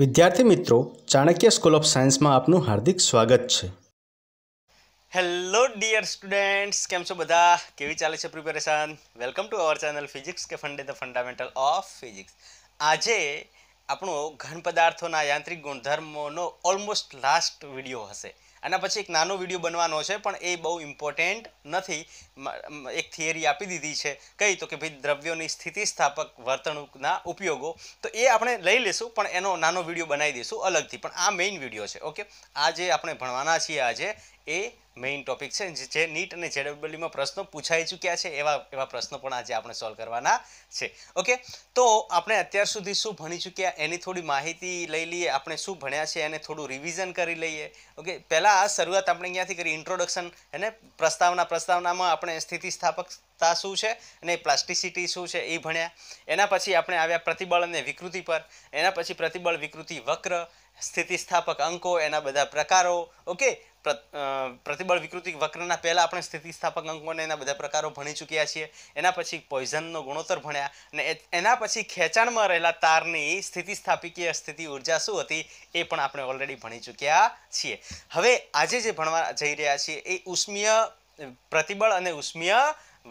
વિદ્યાર્થી મિત્રો Chanakya school of સાયન્સમાં આપનું હાર્દિક સ્વાગત છે હેલો ડિયર સ્ટુડન્ટ્સ કેમ છો બધા કેવી ચાલે છે preparation welcome to our channel physics કે ફંડે ધ ફંડામેન્ટલ ઓફ ફિઝિક્સ આજે આપણો ઘન પદાર્થોના યાંત્રિક ગુણધર્મોનો ઓલમોસ્ટ લાસ્ટ વિડીયો હશે આના પછી એક નાનો વિડીયો બનવાનો છે પણ એ બહુ ઇમ્પોર્ટન્ટ નથી એક થિયરી આપી દીધી છે કઈ તો કે ભાઈ દ્રવ્યોની સ્થિતિસ્થાપક વર્તણૂકના ઉપયોગો તો એ આપણે લઈ લઈશું પણ એનો નાનો વિડીયો બનાવી દઈશું અલગથી પણ આ મેઇન વિડીયો છે ઓકે આ જે આપણે ભણવાના છીએ આજે એ મેઇન ટોપિક છે જે નીટ અને જેડબલ્યુમાં પ્રશ્નો પૂછાઈ ચૂક્યા છે એવા એવા પ્રશ્નો પણ આજે આપણે સોલ્વ કરવાના છે ઓકે તો આપણે અત્યાર સુધી શું ભણી ચૂક્યા એની થોડી માહિતી લઈ લઈએ આપણે શું ભણ્યા છે એને થોડું રિવિઝન કરી લઈએ ઓકે પહેલાં આ શરૂઆત આપણે અહીંયાથી કરી ઇન્ટ્રોડક્શન અને પ્રસ્તાવના પ્રસ્તાવનામાં આપણે સ્થિતિસ્થાપકતા શું છે અને પ્લાસ્ટિસિટી શું છે એ ભણ્યા એના પછી આપણે આવ્યા પ્રતિબળ અને વિકૃતિ પર એના પછી પ્રતિબળ વિકૃતિ વક્ર સ્થિતિસ્થાપક અંકો એના બધા પ્રકારો ઓકે પ્રતિબળ વિકૃતિ વક્રના પહેલાં આપણે સ્થિતિસ્થાપક અંકોને એના બધા પ્રકારો ભણી ચૂક્યા છીએ એના પછી પોઈઝનનો ગુણોત્તર ભણ્યા અને એના પછી ખેંચાણમાં રહેલા તારની સ્થિતિસ્થાપકીય સ્થિતિ ઉર્જા શું હતી એ પણ આપણે ઓલરેડી ભણી ચૂક્યા છીએ હવે આજે જે ભણવા જઈ રહ્યા છીએ એ ઉષ્મીય પ્રતિબળ અને ઉષ્મીય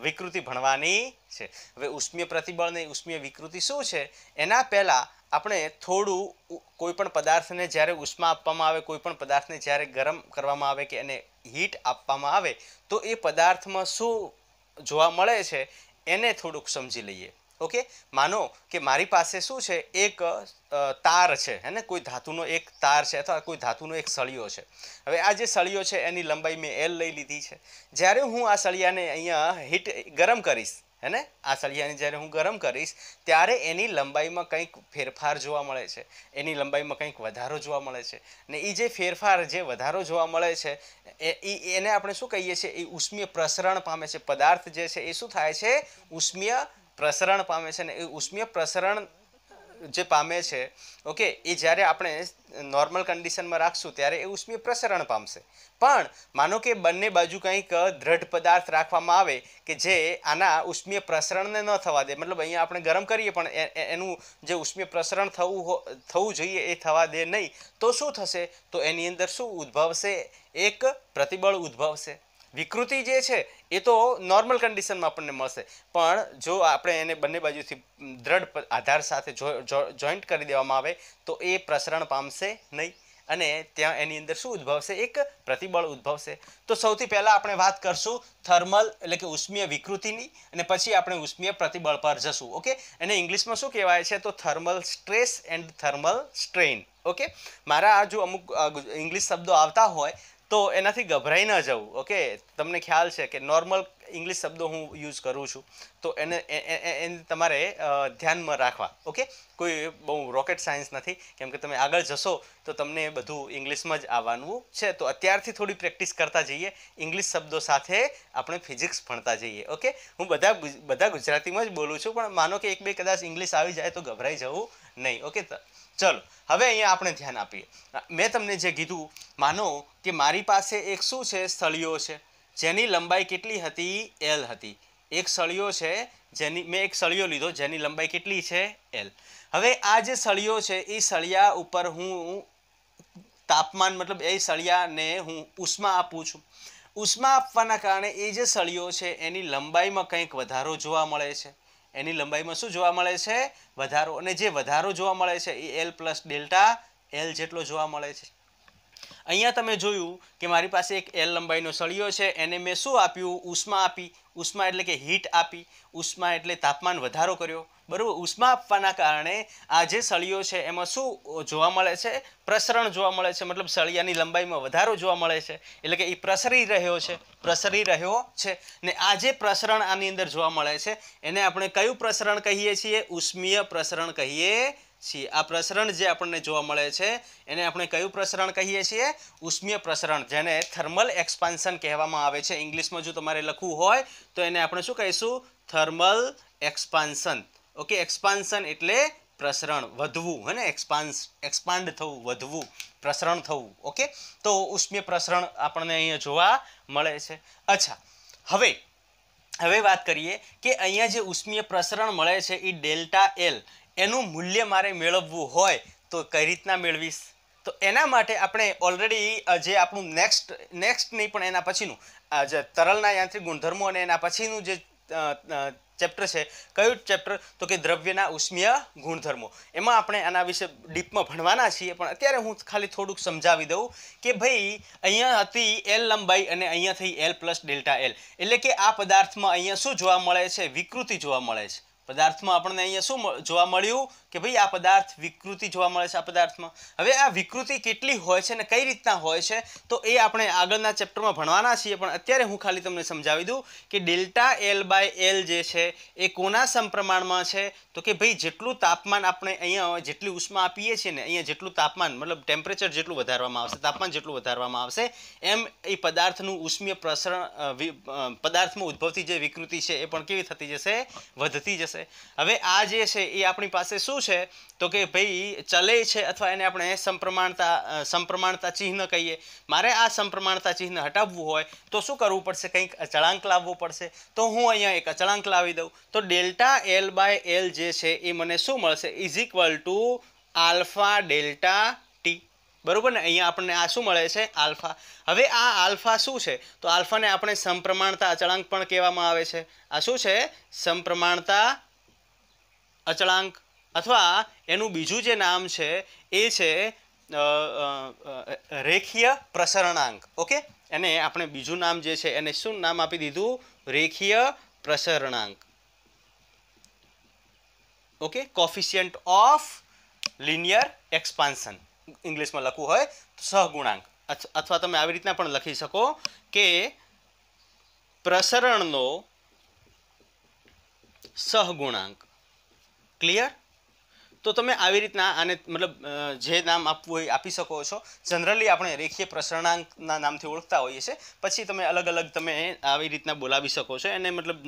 વિકૃતિ ભણવાની છે હવે ઉષ્મીય પ્રતિબળ અને ઉષ્મીય વિકૃતિ શું છે એના પહેલાં આપણે થોડું કોઈપણ પદાર્થને જ્યારે ઉષ્મા આપવામાં આવે કોઈપણ પદાર્થને જ્યારે ગરમ કરવામાં આવે કે એને હીટ આપવામાં આવે તો એ પદાર્થમાં શું જોવા મળે છે એને થોડુંક સમજી લઈએ ઓકે માનો કે મારી પાસે શું છે એક તાર છે હે ને કોઈ ધાતુનો એક તાર છે અથવા કોઈ ધાતુનો એક સળિયો છે હવે આ જે સળિયો છે એની લંબાઈ મેં એલ લઈ લીધી છે જ્યારે હું આ સળિયાને અહીંયા હીટ ગરમ કરીશ હેને આ સળિયાને જ્યારે હું ગરમ કરીશ ત્યારે એની લંબાઈમાં કંઈક ફેરફાર જોવા મળે છે એની લંબાઈમાં કંઈક વધારો જોવા મળે છે ને એ જે ફેરફાર જે વધારો જોવા મળે છે એ એને આપણે શું કહીએ છીએ એ ઉષ્મીય પ્રસરણ પામે છે પદાર્થ જે છે એ શું થાય છે ઉષ્મીય પ્રસરણ પામે છે ને એ ઉષ્મીય પ્રસરણ જે પામે છે ઓકે એ જ્યારે આપણે નોર્મલ કન્ડિશનમાં રાખશું ત્યારે એ ઉષ્મીય પ્રસરણ પામશે પણ માનો કે બંને બાજુ કંઈક દ્રઢ પદાર્થ રાખવામાં આવે કે જે આના ઉષ્મીય પ્રસરણને ન થવા દે મતલબ અહીંયા આપણે ગરમ કરીએ પણ એનું જે ઉષ્મીય પ્રસરણ થવું થવું જોઈએ એ થવા દે નહીં તો શું થશે તો એની અંદર શું ઉદ્ભવશે એક પ્રતિબળ ઉદ્ભવશે વિકૃતિ જે છે એ તો નોર્મલ કન્ડિશનમાં આપણને મળશે પણ જો આપણે એને બંને બાજુથી દ્રઢ આધાર સાથે જોઈન્ટ કરી દેવામાં આવે તો એ પ્રસરણ પામશે નહીં અને ત્યાં એની અંદર શું ઉદ્ભવશે એક પ્રતિબળ ઉદ્ભવશે તો સૌથી પહેલાં આપણે વાત કરશું થર્મલ એટલે કે ઉષ્મીય વિકૃતિની અને પછી આપણે ઉષ્મીય પ્રતિબળ પર જશું ઓકે એને ઇંગ્લિશમાં શું કહેવાય છે તો thermal stress and thermal strain okay મારા આ જો અમુક ઇંગ્લિશ શબ્દો આવતા હોય તો એનાથી ગભરાઈ ન જવું ઓકે તમને ખ્યાલ છે કે નોર્મલ ઇંગ્લિશ શબ્દો હું યુઝ કરું છું તો એને એને તમારે ધ્યાનમાં રાખવા ઓકે કોઈ બહુ રોકેટ સાયન્સ નથી કેમ કે તમે આગળ જશો તો તમને બધું ઇંગ્લિશમાં જ આવવાનું છે તો અત્યારથી થોડી પ્રેક્ટિસ કરતા જઈએ ઇંગ્લિશ શબ્દો સાથે આપણે ફિઝિક્સ ભણતા જઈએ ઓકે હું બધા બધા ગુજરાતીમાં જ બોલું છું પણ માનો કે એક બે કદાચ ઇંગ્લિશ આવી જાય તો ગભરાઈ જવું નહીં ઓકે ચલો હવે અહીંયા આપણે ધ્યાન આપીએ મેં તમને જે કીધું માનો કે મારી પાસે એક શું છે સળીઓ છે જેની લંબાઈ કેટલી હતી એલ હતી એક સળીઓ છે જેની મેં એક સળીઓ લીધો જેની લંબાઈ કેટલી છે એલ હવે આ જે સળીઓ છે એ સળિયા ઉપર હું તાપમાન મતલબ એ સળિયાને હું ઉષ્મા આપું છું ઉષ્મા આપવાના કારણે એ જે સળીઓ છે એની લંબાઈમાં કંઈક વધારો જોવા મળે છે એની લંબાઈમાં શું જોવા મળે છે વધારો અને જે વધારો જોવા મળે છે એ એલ પ્લસ ડેલ્ટા એલ જેટલો જોવા મળે છે અહીંયા તમે જોયું કે મારી પાસે એક એલ લંબાઈનો સળિયો છે એને મેં શું આપ્યું ઉષ્મા આપી ઉષ્મા એટલે કે હીટ આપી ઉષ્મા એટલે તાપમાન વધારો કર્યો બરાબર ઉષ્મા આપવાના કારણે આ જે સળિયો છે એમાં શું જોવા મળે છે પ્રસરણ જોવા મળે છે મતલબ સળિયાની લંબાઈમાં વધારો જોવા મળે છે એટલે કે એ પ્રસરી રહ્યો છે પ્રસરી રહ્યો છે ને આ જે પ્રસરણ આની અંદર જોવા મળે છે એને આપણે કયું પ્રસરણ કહીએ છીએ ઉષ્મીય પ્રસરણ કહીએ છીએ આ પ્રસરણ જે આપણને જોવા મળે છે એને આપણે કયું પ્રસરણ કહીએ છીએ ઉષ્મીય પ્રસરણ જેને થર્મલ એક્સપાન્શન કહેવામાં આવે છે ઇંગ્લિશમાં જો તમારે લખવું હોય તો એને આપણે શું કહીશું થર્મલ એક્સપાન્શન ઓકે એક્સપાન્શન એટલે પ્રસરણ વધવું હે ને એક્સપાન્સ એક્સપાન્ડ થવું વધવું પ્રસરણ થવું ઓકે તો ઉષ્મીય પ્રસરણ આપણને અહીંયા જોવા મળે છે અચ્છા હવે હવે વાત કરીએ કે અહીંયા જે ઉષ્મીય પ્રસરણ મળે છે એ ડેલ્ટા એલ એનું મૂલ્ય મારે મેળવવું હોય તો કઈ રીતના મેળવીશ તો એના માટે આપણે ઓલરેડી જે આપણું નેક્સ્ટ નેક્સ્ટ નહીં પણ એના પછીનું જે તરલના યાંત્રિક ગુણધર્મો અને એના પછીનું જે ચેપ્ટર છે કયું ચેપ્ટર તો કે દ્રવ્યના ઉષ્મીય ગુણધર્મો એમાં આપણે આના વિશે ડીપમાં ભણવાના છીએ પણ અત્યારે હું ખાલી થોડુંક સમજાવી દઉં કે ભાઈ અહીંયા હતી એલ લંબાઈ અને અહીંયા થઈ એલ પ્લસ ડેલ્ટા એલ એટલે કે આ પદાર્થમાં અહીંયા શું જોવા મળે છે વિકૃતિ જોવા મળે છે પદાર્થમાં આપણને અહીંયા શું જોવા મળ્યું કે ભાઈ આ પદાર્થ વિકૃતિ જોવા મળે છે આ પદાર્થમાં હવે આ વિકૃતિ કેટલી હોય છે અને કઈ રીતના હોય છે તો એ આપણે આગળના ચેપ્ટરમાં ભણવાના છીએ પણ અત્યારે હું ખાલી તમને સમજાવી દઉં કે ડેલ્ટા એલ બાય એલ જે છે એ કોના સમપ્રમાણમાં છે તો કે ભાઈ જેટલું તાપમાન આપણે અહીંયા જેટલી ઉષ્મા આપીએ છીએ ને અહીંયા જેટલું તાપમાન મતલબ ટેમ્પરેચર જેટલું વધારવામાં આવશે તાપમાન જેટલું વધારવામાં આવશે એમ એ પદાર્થનું ઉષ્મીય પ્રસરણ પદાર્થમાં ઉદ્ભવતી જે વિકૃતિ છે એ પણ કેવી થતી જશે વધતી જશે હવે આ જે છે એ આપણી પાસે શું છે તો કે ભાઈ ચલે છે અથવા એને આપણે સંપ્રમાણતા સંપ્રમાણતા ચિહ્ન કહીએ મારે આ સંપ્રમાણતા ચિહ્ન હટાવવું હોય તો શું કરવું પડશે કંઈક અચળાંક લાવવું પડશે તો હું અહીંયા એક અચળાંક લાવી દઉં તો ડેલ્ટા એલ બાય એલ જે છે એ મને શું મળશે is equal to alpha delta T બરાબર ને અહીંયા આપણને આ શું મળે છે આલ્ફા હવે આ આલ્ફા શું છે તો આલ્ફાને આપણે સંપ્રમાણતા અચળાંક પણ કહેવામાં આવે છે આ શું છે સંપ્રમાણતા અચળાંક અથવા એનું બીજું જે નામ છે એ છે રેખીય પ્રસરણાંક ઓકે એને આપણે બીજું નામ જે છે એને શું નામ આપી દીધું રેખીય પ્રસરણાંક okay coefficient of linear expansion ઇંગ્લિશમાં લખવું હોય તો સહગુણાંક અથવા તમે આવી રીતના પણ લખી શકો કે પ્રસરણનો સહગુણાંક ક્લિયર તો તમે આવી રીતના આને મતલબ જે નામ આપવું હોય આપી શકો છો જનરલી આપણે રેખીય પ્રસરણાંકના નામથી ઓળખતા હોઈએ છીએ પછી તમે અલગ અલગ તમે આવી રીતના બોલાવી શકો છો એને મતલબ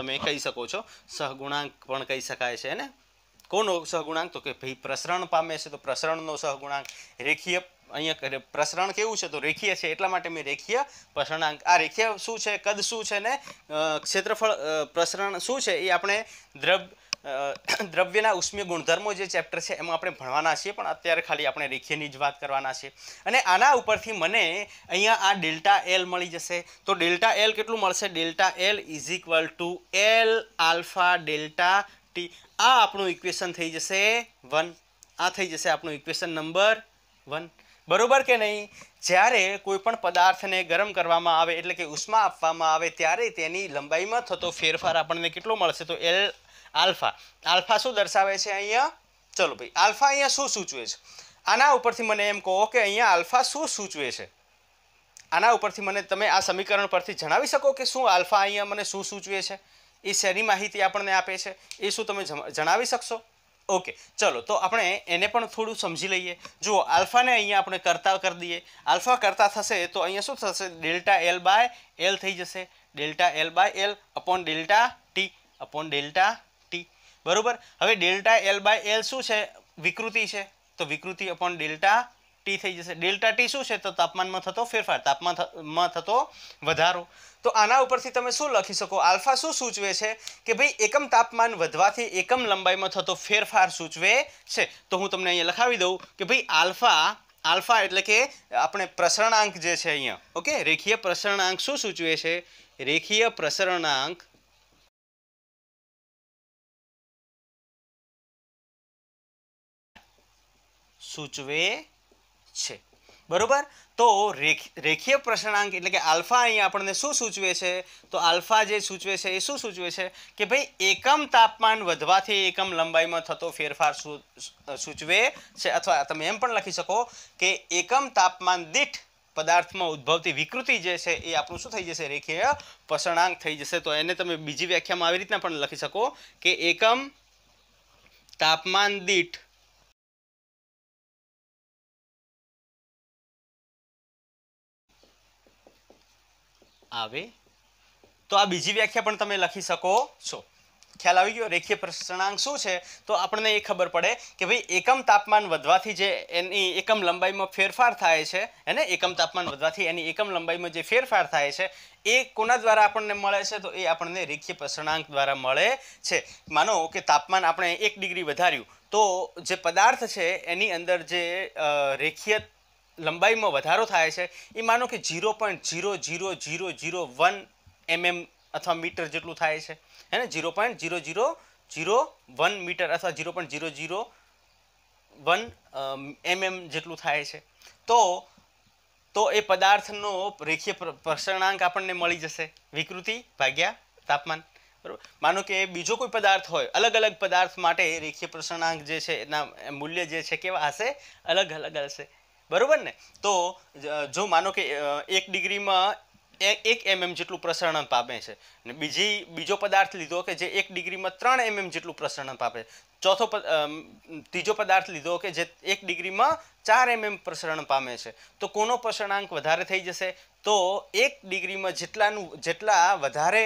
તમે કહી શકો છો સહગુણાંક પણ કહી શકાય છે એને કોનો સહગુણાંક તો કે ભાઈ પ્રસરણ પામે છે તો પ્રસરણનો સહગુણાંક રેખીય અહીંયા પ્રસરણ કેવું છે તો રેખીય છે એટલા માટે મેં રેખીય પ્રસરણાંક આ રેખીય શું છે કદ શું છે ને ક્ષેત્રફળ પ્રસરણ શું છે એ આપણે દ્રવ્ય દ્રવ્યના ઉષ્મીય ગુણધર્મો જે ચેપ્ટર છે એમાં આપણે ભણવાના છીએ પણ અત્યારે ખાલી આપણે રેખીયની જ વાત કરવાના છે અને આના ઉપરથી મને અહીંયા આ ડેલ્ટા એલ મળી જશે તો ડેલ્ટા એલ કેટલું મળશે delta L is equal to L alpha delta T આ આપણું ઇક્વેશન થઈ જશે વન આ થઈ જશે આપણું ઇક્વેશન નંબર વન બરોબર કે નહીં જ્યારે કોઈપણ પદાર્થને ગરમ કરવામાં આવે એટલે કે ઉષ્મા આપવામાં આવે ત્યારે તેની લંબાઈમાં થતો ફેરફાર આપણને કેટલો મળશે તો એલ આલ્ફા આલ્ફા શું દર્શાવે છે અહીંયા ચલો ભાઈ આલ્ફા અહીંયા શું સૂચવે છે આના ઉપરથી મને એમ કહો કે અહીંયા આલ્ફા શું સૂચવે છે આના ઉપરથી મને તમે આ સમીકરણ પરથી જણાવી શકો કે શું આલ્ફા અહીંયા મને શું સૂચવે છે એ શેની માહિતી આપણને આપે છે એ શું તમે જણાવી શકશો ઓકે ચલો તો આપણે એને પણ થોડું સમજી લઈએ જુઓ આલ્ફાને અહીંયા આપણે કરતા કરી દઈએ આલ્ફા કરતા થશે તો અહીંયા શું થશે ડેલ્ટા એલ બાય એલ થઈ જશે delta L by L upon delta T upon delta બરાબર હવે ડેલ્ટા એલ બાય એલ શું છે વિકૃતિ છે તો વિકૃતિ અપોન ડેલ્ટા ટી થઈ જશે ડેલ્ટા ટી શું છે તો તાપમાનમાં થતો ફેરફાર તાપમાનમાં થતો વધારો તો આના ઉપરથી તમે શું લખી શકો આલ્ફા શું સૂચવે છે કે ભાઈ એકમ તાપમાન વધવાથી એકમ લંબાઈમાં થતો ફેરફાર સૂચવે છે તો હું તમને અહીંયા લખાવી દઉં કે ભાઈ આલ્ફા આલ્ફા એટલે કે આપણે પ્રસરણાંક જે છે અહીંયા ઓકે રેખીય પ્રસરણાંક શું સૂચવે છે રેખીય પ્રસરણાંક સૂચવે છે બરાબર તો રેખીય પ્રસરણાંક એટલે કે આલ્ફા અહીંયા આપણને શું સૂચવે છે તો આલ્ફા જે સૂચવે છે એ શું સૂચવે છે કે ભાઈ એકમ તાપમાન વધવાથી એકમ લંબાઈમાં થતો ફેરફાર સૂચવે છે અથવા તમે એમ પણ લખી શકો કે એકમ તાપમાન દીઠ પદાર્થમાં ઉદ્ભવતી વિકૃતિ જે છે એ આપણું શું થઈ જશે રેખીય પ્રસરણાંક થઈ જશે તો એને તમે બીજી વ્યાખ્યામાં આવી રીતના પણ લખી શકો કે એકમ તાપમાન દીઠ આવે તો આ બીજી વ્યાખ્યા પણ તમે લખી શકો છો ખ્યાલ આવી ગયો રેખીય પ્રસરણાંક શું છે તો આપણને એ ખબર પડે કે ભાઈ એકમ તાપમાન વધવાથી જે એની એકમ લંબાઈમાં ફેરફાર થાય છે એને એકમ તાપમાન વધવાથી એની એકમ લંબાઈમાં જે ફેરફાર થાય છે એ કોના દ્વારા આપણને મળે છે તો એ આપણને રેખીય પ્રસરણાંક દ્વારા મળે છે માનો કે તાપમાન આપણે એક ડિગ્રી વધાર્યું તો જે પદાર્થ છે એની અંદર જે રેખીય લંબાઈમાં વધારો થાય છે એ માનો કે zero point zero zero zero zero one mm અથવા મીટર જેટલું થાય છે હે ને zero point zero zero zero one metre અથવા zero point zero zero one mm જેટલું થાય છે તો તો એ પદાર્થનો રેખીય પ્રસરણાંક આપણને મળી જશે વિકૃતિ ભાગ્યા તાપમાન બરાબર માનો કે બીજો કોઈ પદાર્થ હોય અલગ અલગ પદાર્થ માટે રેખીય પ્રસરણાંક જે છે એના મૂલ્ય જે છે કેવા હશે અલગ અલગ હશે બરાબર ને તો જો માનો કે એક ડિગ્રીમાં એક એમએમ જેટલું પ્રસરણ પામે છે ને બીજી બીજો પદાર્થ લીધો કે જે એક ડિગ્રીમાં ત્રણ એમએમ જેટલું પ્રસરણ પામે ચોથો ત્રીજો પદાર્થ લીધો કે જે એક ડિગ્રીમાં ચાર એમએમ પ્રસરણ પામે છે તો કોનો પ્રસરણાંક વધારે થઈ જશે તો એક ડિગ્રીમાં જેટલાનું જેટલા વધારે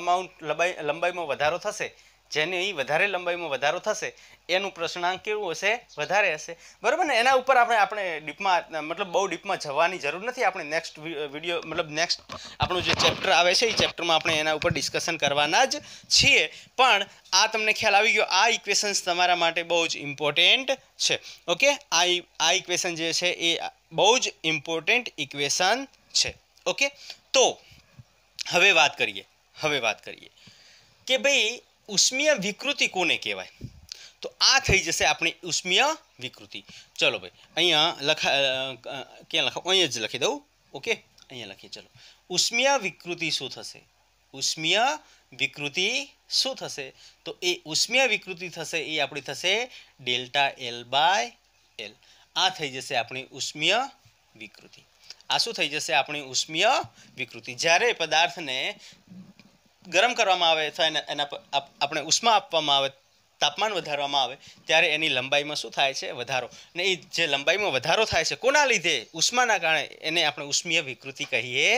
અમાઉન્ટ લંબાઈ લંબાઈમાં વધારો થશે જેની વધારે લંબાઈમાં વધારો થશે એનું પ્રશ્નાંક કેવું હશે વધારે હશે બરાબર ને એના ઉપર આપણે આપણે ડીપમાં મતલબ બહુ ડીપમાં જવાની જરૂર નથી આપણે નેક્સ્ટ વિડીયો મતલબ નેક્સ્ટ આપણું જે ચેપ્ટર આવે છે એ ચેપ્ટરમાં આપણે એના ઉપર ડિસ્કશન કરવાના જ છીએ પણ આ તમને ખ્યાલ આવી ગયો આ ઇક્વેશન્સ તમારા માટે બહુ જ ઇમ્પોર્ટેન્ટ છે ઓકે આ આ ઇક્વેશન જે છે એ બહુ જ ઇમ્પોર્ટેન્ટ ઇક્વેશન છે ઓકે તો હવે વાત કરીએ હવે વાત કરીએ કે ભાઈ ઉષ્મીય વિકૃતિ કોને કહેવાય તો આ થઈ જશે આપણી ઉષ્મીય વિકૃતિ ચલો ભાઈ અહીંયા લખા ક્યાં લખો અહીંયા જ લખી દઉં ઓકે અહીંયા લખીએ ચલો ઉષ્મીય વિકૃતિ શું થશે ઉષ્મીય વિકૃતિ શું થશે તો એ ઉષ્મીય વિકૃતિ થશે એ આપણી થશે ડેલ્ટા એલ બાય એલ આ થઈ જશે આપણી ઉષ્મીય વિકૃતિ આ શું થઈ જશે આપણી ઉષ્મીય વિકૃતિ જ્યારે પદાર્થને ગરમ કરવામાં આવે અથવા એને એના આપણે ઉષ્મા આપવામાં આવે તાપમાન વધારવામાં આવે ત્યારે એની લંબાઈમાં શું થાય છે વધારો ને એ જે લંબાઈમાં વધારો થાય છે કોના લીધે ઉષ્માના કારણે એને આપણે ઉષ્મીય વિકૃતિ કહીએ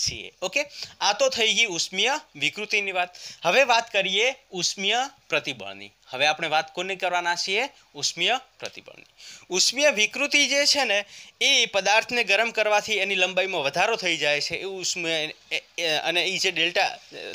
છીએ ઓકે આ તો થઈ ગઈ ઉષ્મીય વિકૃતિની વાત હવે વાત કરીએ ઉષ્મીય પ્રતિબળની હવે આપણે વાત કોને કરવાના છીએ ઉષ્મીય પ્રતિબળની ઉષ્મીય વિકૃતિ જે છે ને એ પદાર્થને ગરમ કરવાથી એની લંબાઈમાં વધારો થઈ જાય છે એ ઉષ્મીય અને એ જે ડેલ્ટા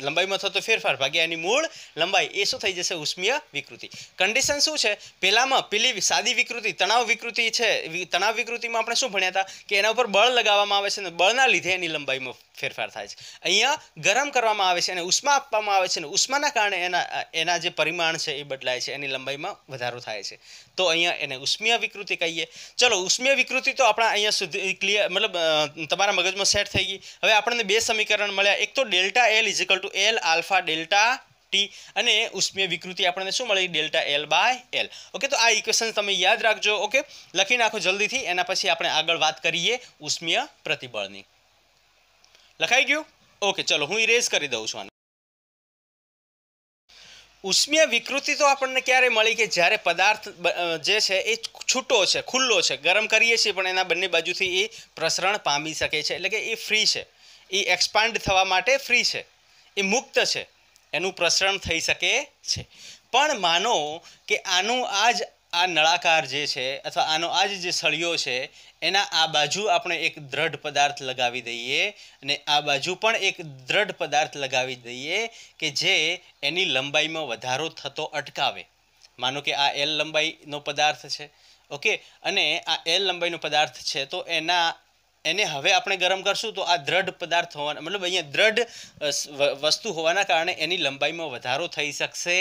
લંબાઈમાં થતો ફેરફાર ભાગે એની મૂળ લંબાઈ એ શું થઈ જશે ઉષ્મીય વિકૃતિ કન્ડિશન શું છે પહેલાંમાં પેલી સાદી વિકૃતિ તણાવ વિકૃતિ છે તણાવ વિકૃતિમાં આપણે શું ભણ્યા હતા કે એના ઉપર બળ લગાવવામાં આવે છે ને બળના લીધે એની લંબાઈમાં ફેરફાર થાય છે અહીંયા ગરમ કરવામાં આવે છે અને ઉષ્મા આપવામાં આવે છે અને ઉષ્માના કારણે એના એના જે પરિમાણ છે એ બદલાય છે એની લંબાઈમાં વધારો થાય છે તો અહીંયા એને ઉષ્મીય વિકૃતિ કહીએ ચલો ઉષ્મીય વિકૃતિ તો આપણા અહીંયા સુધી ક્લિયર મતલબ તમારા મગજમાં સેટ થઈ ગઈ હવે આપણને બે સમીકરણ મળ્યા એક તો delta L is equal to L alpha delta T અને ઉષ્મીય વિકૃતિ આપણને શું મળી delta L by L okay તો આ ઇક્વેશન તમે યાદ રાખજો ઓકે લખી નાખો જલ્દીથી એના પછી આપણે આગળ વાત કરીએ ઉષ્મીય પ્રતિબળની લખાઈ ગયું ઓકે ચલો હું ઇરેઝ કરી દઉં છું આને ઉષ્મીય વિકૃતિ તો આપણને ક્યારે મળી કે જ્યારે પદાર્થ જે છે એ છૂટો છે ખુલ્લો છે ગરમ કરીએ છીએ પણ એના બંને બાજુથી એ પ્રસરણ પામી શકે છે એટલે કે એ ફ્રી છે એ એક્સપાન્ડ થવા માટે ફ્રી છે એ મુક્ત છે એનું પ્રસરણ થઈ શકે છે પણ માનો કે આનું આ જ આ નળાકાર જે છે અથવા આનો આ જે સળિયો છે એના આ બાજુ આપણે એક દ્રઢ પદાર્થ લગાવી દઈએ અને આ બાજુ પણ એક દ્રઢ પદાર્થ લગાવી દઈએ કે જે એની લંબાઈમાં વધારો થતો અટકાવે માનો કે આ એલ લંબાઈનો પદાર્થ છે ઓકે અને આ એલ લંબાઈનો પદાર્થ છે તો એના એને હવે આપણે ગરમ કરશું તો આ દ્રઢ પદાર્થ હોવાના મતલબ અહીંયા દ્રઢ વસ્તુ હોવાના કારણે એની લંબાઈમાં વધારો થઈ શકશે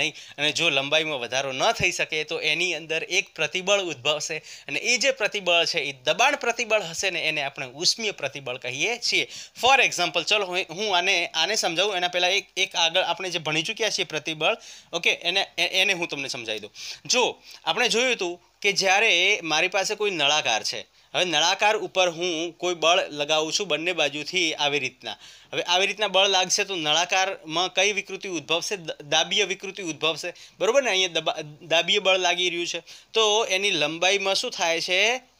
નહીં અને જો લંબાઈમાં વધારો ન થઈ શકે તો એની અંદર એક પ્રતિબળ ઉદ્ભવશે અને એ જે પ્રતિબળ છે એ દબાણ પ્રતિબળ હશે ને એને આપણે ઉષ્મીય પ્રતિબળ કહીએ છીએ ફોર એક્ઝામ્પલ ચલો હું આને આને સમજાવું એના પહેલાં એક એક આગળ આપણે જે ભણી ચૂક્યા છીએ પ્રતિબળ ઓકે એને એને હું તમને સમજાવી દઉં જો આપણે જોયું હતું કે જ્યારે મારી પાસે કોઈ નળાકાર છે હવે નળાકાર ઉપર હું કોઈ બળ લગાવું છું બંને બાજુથી આવી રીતના હવે આવી રીતના બળ લાગશે તો નળાકારમાં કઈ વિકૃતિ ઉદ્ભવશે દાબીય વિકૃતિ ઉદ્ભવશે બરાબર ને અહીંયા દબા દાબીય બળ લાગી રહ્યું છે તો એની લંબાઈમાં શું થાય છે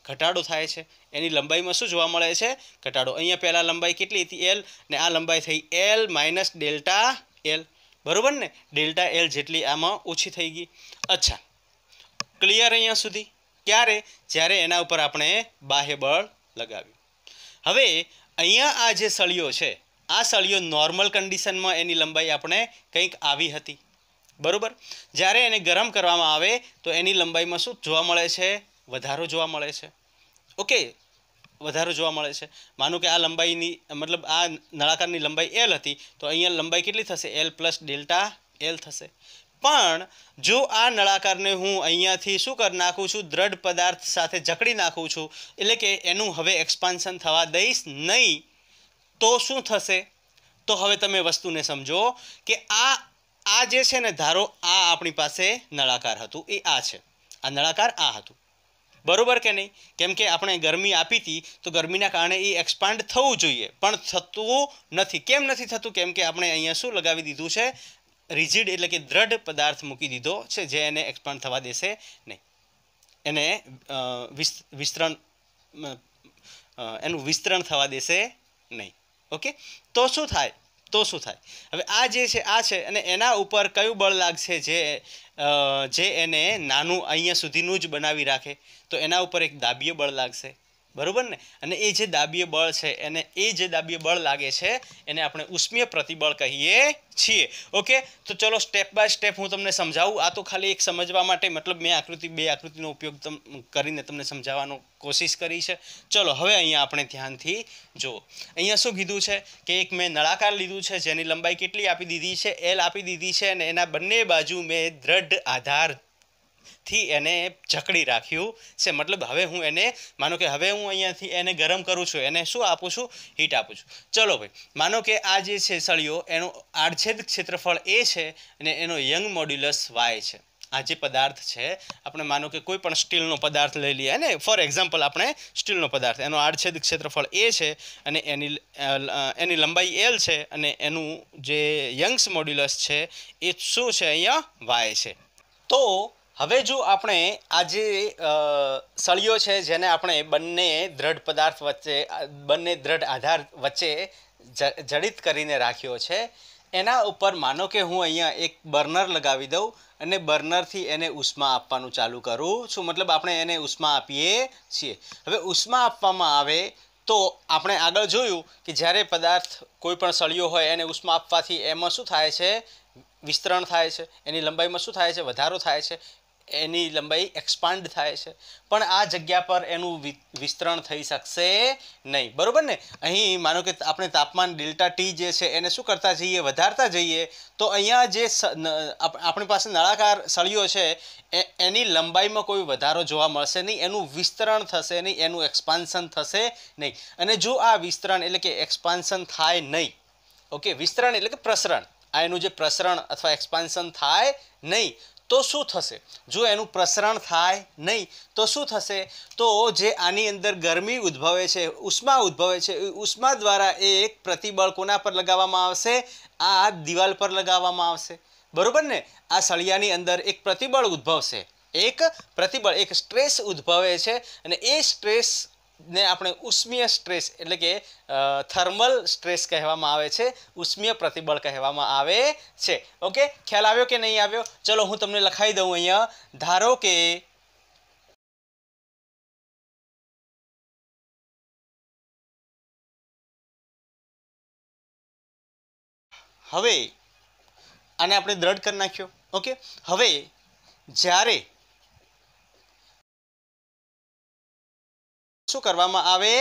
ઘટાડો થાય છે એની લંબાઈમાં શું જોવા મળે છે ઘટાડો અહીંયા પહેલાં લંબાઈ કેટલી હતી એલ ને આ લંબાઈ થઈ એલ માઇનસ ડેલ્ટા એલ બરાબર ને ડેલ્ટા એલ જેટલી આમાં ઓછી થઈ ગઈ અચ્છા ક્લિયર અહીંયા સુધી ક્યારે જ્યારે એના ઉપર આપણે બાહ્ય બળ લગાવ્યું હવે અહીંયા આ જે સળિયો છે આ સળિયો નોર્મલ કન્ડિશનમાં એની લંબાઈ આપણે કંઈક આવી હતી બરાબર જ્યારે એને ગરમ કરવામાં આવે તો એની લંબાઈમાં શું જોવા મળે છે વધારો જોવા મળે છે ઓકે વધારો જોવા મળે છે માનો કે આ લંબાઈની મતલબ આ નળાકારની લંબાઈ એલ હતી તો અહીંયા લંબાઈ કેટલી થશે એલ પ્લસ ડેલ્ટા એલ થશે પણ જો આ નળાકારને હું અહીંયાથી શું કરી નાખું છું દ્રઢ પદાર્થ સાથે જકડી નાખું છું એટલે કે એનું હવે એક્સપાન્શન થવા દઈશ નહીં તો શું થશે તો હવે તમે વસ્તુને સમજો કે આ આ જે છે ને ધારો આ આપણી પાસે નળાકાર હતું એ આ છે આ નળાકાર આ હતું બરાબર કે નહીં કેમ કે આપણે ગરમી આપી હતી તો ગરમીના કારણે એ એક્સપાન્ડ થવું જોઈએ પણ થતું નથી કેમ નથી થતું કેમ કે આપણે અહીંયા શું લગાવી દીધું છે રિજિડ એટલે કે દ્રઢ પદાર્થ મૂકી દીધો છે જે એને એક્સપાન્ડ થવા દેશે નહીં એને વિસ્તરણ એનું વિસ્તરણ થવા દેશે નહીં ઓકે તો શું થાય તો શું થાય હવે આ જે છે આ છે અને એના ઉપર કયું બળ લાગશે જે જે એને નાનું અહીંયા સુધીનું જ બનાવી રાખે તો એના ઉપર એક દાબીય બળ લાગશે બરાબર ને અને એ જે દાબીય બળ છે એને એ જે દાબીય બળ લાગે છે એને આપણે ઉષ્મીય પ્રતિબળ કહીએ છીએ ઓકે તો ચલો સ્ટેપ બાય સ્ટેપ હું તમને સમજાવું આ તો ખાલી એક સમજવા માટે મતલબ મેં આકૃતિ બે આકૃતિનો ઉપયોગ કરીને તમને સમજાવવાનો કોશિશ કરી છે ચલો હવે અહીંયા આપણે ધ્યાનથી જુઓ અહીંયા શું કીધું છે કે એક મેં નળાકાર લીધું છે જેની લંબાઈ કેટલી આપી દીધી છે એલ આપી દીધી છે અને એના બંને બાજુ મેં દ્રઢ આધાર થી એને જકડી રાખ્યું છે મતલબ હવે હું એને માનો કે હવે હું અહીંયાથી એને ગરમ કરું છું એને શું આપું છું હીટ આપું છું ચલો ભાઈ માનો કે આ જે છે સળીઓ એનું આડછેદ ક્ષેત્રફળ એ છે અને એનો યંગ મોડ્યુલસ વાય છે આ જે પદાર્થ છે આપણે માનો કે કોઈ પણ સ્ટીલનો પદાર્થ લઈ લઈએ અને ફોર એક્ઝામ્પલ આપણે સ્ટીલનો પદાર્થ એનો આડછેદ ક્ષેત્રફળ એ છે અને એની એની લંબાઈ એલ છે અને એનું જે યંગ્સ મોડ્યુલસ છે એ શું છે અહીંયા વાય છે તો હવે જો આપણે આજે સળિયો છે જેને આપણે બંને દ્રઢ પદાર્થ વચ્ચે બંને દ્રઢ આધાર વચ્ચે જડિત કરીને રાખ્યો છે એના ઉપર માનો કે હું અહીંયા એક બર્નર લગાવી દઉં અને બર્નરથી એને ઉષ્મા આપવાનું ચાલુ કરું છું મતલબ આપણે એને ઉષ્મા આપીએ છીએ હવે ઉષ્મા આપવામાં આવે તો આપણે આગળ જોયું કે જ્યારે પદાર્થ કોઈ પણ સળિયો હોય એને ઉષ્મા આપવાથી એમાં શું થાય છે વિસ્તરણ થાય છે એની લંબાઈમાં શું થાય છે વધારો થાય છે એની લંબાઈ એક્સપાન્ડ થાય છે પણ આ જગ્યા પર એનું વિસ્તરણ થઈ શકશે નહીં બરાબર ને અહીં માનો કે આપણે તાપમાન ડેલ્ટા ટી જે છે એને શું કરતા જઈએ વધારતા જઈએ તો અહીંયા જે આપણી પાસે નળાકાર સળીઓ છે એની લંબાઈમાં કોઈ વધારો જોવા મળશે નહીં એનું વિસ્તરણ થશે નહીં એનું એક્સપાન્સન થશે નહીં અને જો આ વિસ્તરણ એટલે કે એક્સપાન્સન થાય નહીં ઓકે વિસ્તરણ એટલે કે પ્રસરણ આ એનું જે પ્રસરણ અથવા એક્સપાન્સન થાય નહીં તો શું થશે જો એનું પ્રસરણ થાય નહીં તો શું થશે તો જે આની અંદર ગરમી ઉદ્ભવે છે ઉષ્મા ઉદ્ભવે છે ઉષ્મા દ્વારા એ એક પ્રતિબળ કોના પર લગાવવામાં આવશે આ દિવાલ પર લગાવવામાં આવશે બરાબર ને આ સળિયાની અંદર એક પ્રતિબળ ઉદ્ભવશે એક પ્રતિબળ એક સ્ટ્રેસ ઉદ્ભવે છે અને એ સ્ટ્રેસ ને આપણે ઉષ્મીય સ્ટ્રેસ એટલે કે થર્મલ સ્ટ્રેસ કહેવામાં આવે છે ઉષ્મીય પ્રતિબળ કહેવામાં આવે છે ઓકે ખ્યાલ આવ્યો કે નહીં આવ્યો ચલો હું તમને લખાઈ દઉં અહીંયા ધારો કે હવે આને આપણે દ્રઢ કરી નાખ્યો ઓકે હવે જ્યારે શું કરવામાં આવે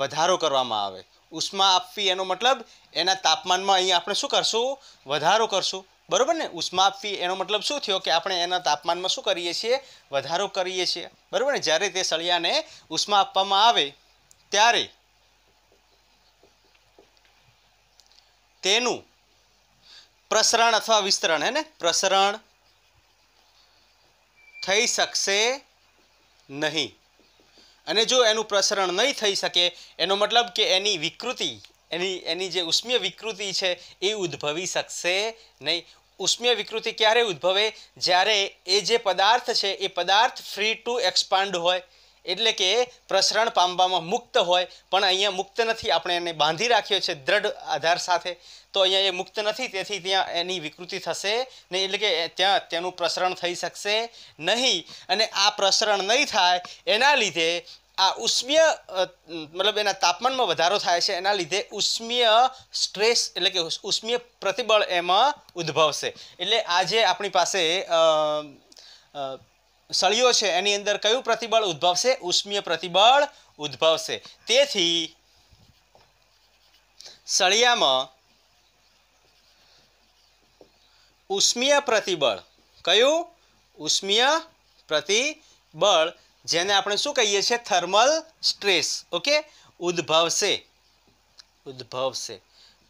વધારો કરવામાં આવે ઉષ્મા આપવી એનો મતલબ એના તાપમાનમાં અહીં આપણે શું કરશું વધારો કરશું બરાબર ને ઉષ્મા આપવી એનો મતલબ શું થયો કે આપણે એના તાપમાનમાં શું કરીએ છીએ વધારો કરીએ છીએ બરાબર ને જ્યારે તે સળિયાને ઉષ્મા આપવામાં આવે ત્યારે તેનું પ્રસરણ અથવા વિસ્તરણ હે ને પ્રસરણ થઈ શકશે નહીં અને જો એનું પ્રસરણ નહીં થઈ શકે એનો મતલબ કે એની વિકૃતિ એની એની જે ઉષ્મીય વિકૃતિ છે એ ઉદ્ભવી શકશે નહીં ઉષ્મીય વિકૃતિ ક્યારે ઉદ્ભવે જ્યારે એ જે પદાર્થ છે એ પદાર્થ ફ્રી ટુ એક્સપાન્ડ હોય એટલે કે પ્રસરણ પામવામાં મુક્ત હોય પણ અહીંયા મુક્ત નથી આપણે એને બાંધી રાખ્યો છે દ્રઢ આધાર સાથે તો અહીંયા એ મુક્ત નથી તેથી ત્યાં એની વિકૃતિ થશે નહીં એટલે કે ત્યાં તેનું પ્રસરણ થઈ શકશે નહીં અને આ પ્રસરણ નહીં થાય એના લીધે આ ઉષ્મીય મતલબ એના તાપમાનમાં વધારો થાય છે એના લીધે ઉષ્મીય સ્ટ્રેસ એટલે કે ઉષ્મીય પ્રતિબળ એમાં ઉદ્ભવશે એટલે આજે આપણી પાસે સળીઓ છે એની અંદર કયું પ્રતિબળ ઉદ્ભવશે ઉષ્મીય પ્રતિબળ ઉદ્ભવશે તેથી સળિયામાં ઉષ્મીય પ્રતિબળ કયું ઉષ્મીય પ્રતિબળ જેને આપણે શું કહીએ છીએ થર્મલ સ્ટ્રેસ ઓકે ઉદ્ભવશે ઉદ્ભવશે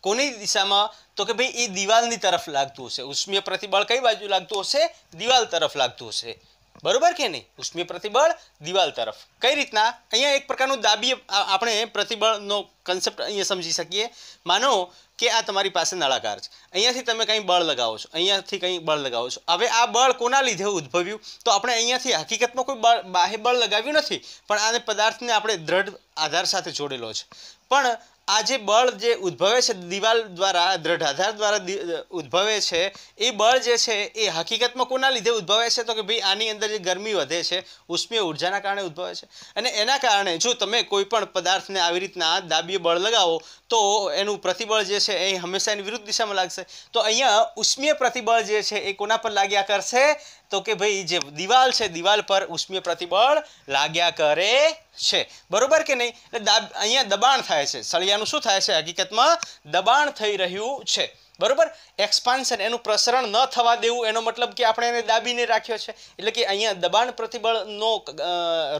કોની દિશામાં તો કે ભાઈ એ દિવાલની તરફ લાગતું હશે ઉષ્મીય પ્રતિબળ કઈ બાજુ લાગતું હશે દિવાલ તરફ લાગતું હશે બરોબર કે નહીં ઉષ્મીય પ્રતિબળ દિવાલ તરફ કઈ રીતના અહીંયા એક પ્રકારનું દાબી આપણે પ્રતિબળનો કન્સેપ્ટ અહીંયા સમજી શકીએ માનો કે આ તમારી પાસે નળાકાર છે અહીંયાથી તમે કંઈ બળ લગાવો છો અહીંયાથી કંઈ બળ લગાવો છો હવે આ બળ કોના લીધે ઉદ્ભવ્યું તો આપણે અહીંયાથી હકીકતમાં કોઈ બળ બાહ્ય બળ લગાવ્યું નથી પણ આને પદાર્થને આપણે દ્રઢ આધાર સાથે જોડેલો છે પણ આ જે બળ જે ઉદ્ભવે છે દિવાલ દ્વારા દ્રઢ આધાર દ્વારા ઉદ્ભવે છે એ બળ જે છે એ હકીકતમાં કોના લીધે ઉદ્ભવે છે તો કે ભાઈ આની અંદર જે ગરમી વધે છે ઉષ્મીય ઉર્જાના કારણે ઉદ્ભવે છે અને એના કારણે જો તમે કોઈપણ પદાર્થને આવી રીતના દાબીએ બળ લગાવો તો એનું પ્રતિબળ જે છે એ હંમેશા એની વિરુદ્ધ દિશામાં લાગશે તો અહીંયા ઉષ્મીય પ્રતિબળ જે છે એ કોના પર લાગ્યા કરશે તો કે ભાઈ જે દિવાલ છે દિવાલ પર ઉષ્મીય પ્રતિબળ લાગ્યા કરે છે બરોબર કે નહીં એટલે અહીંયા દબાણ થાય છે સળિયાનું શું થાય છે હકીકતમાં દબાણ થઈ રહ્યું છે બરોબર એક્સપાન્શન એનું પ્રસરણ ન થવા દેવું એનો મતલબ કે આપણે એને દાબીને રાખ્યો છે એટલે કે અહીંયા દબાણ પ્રતિબળનો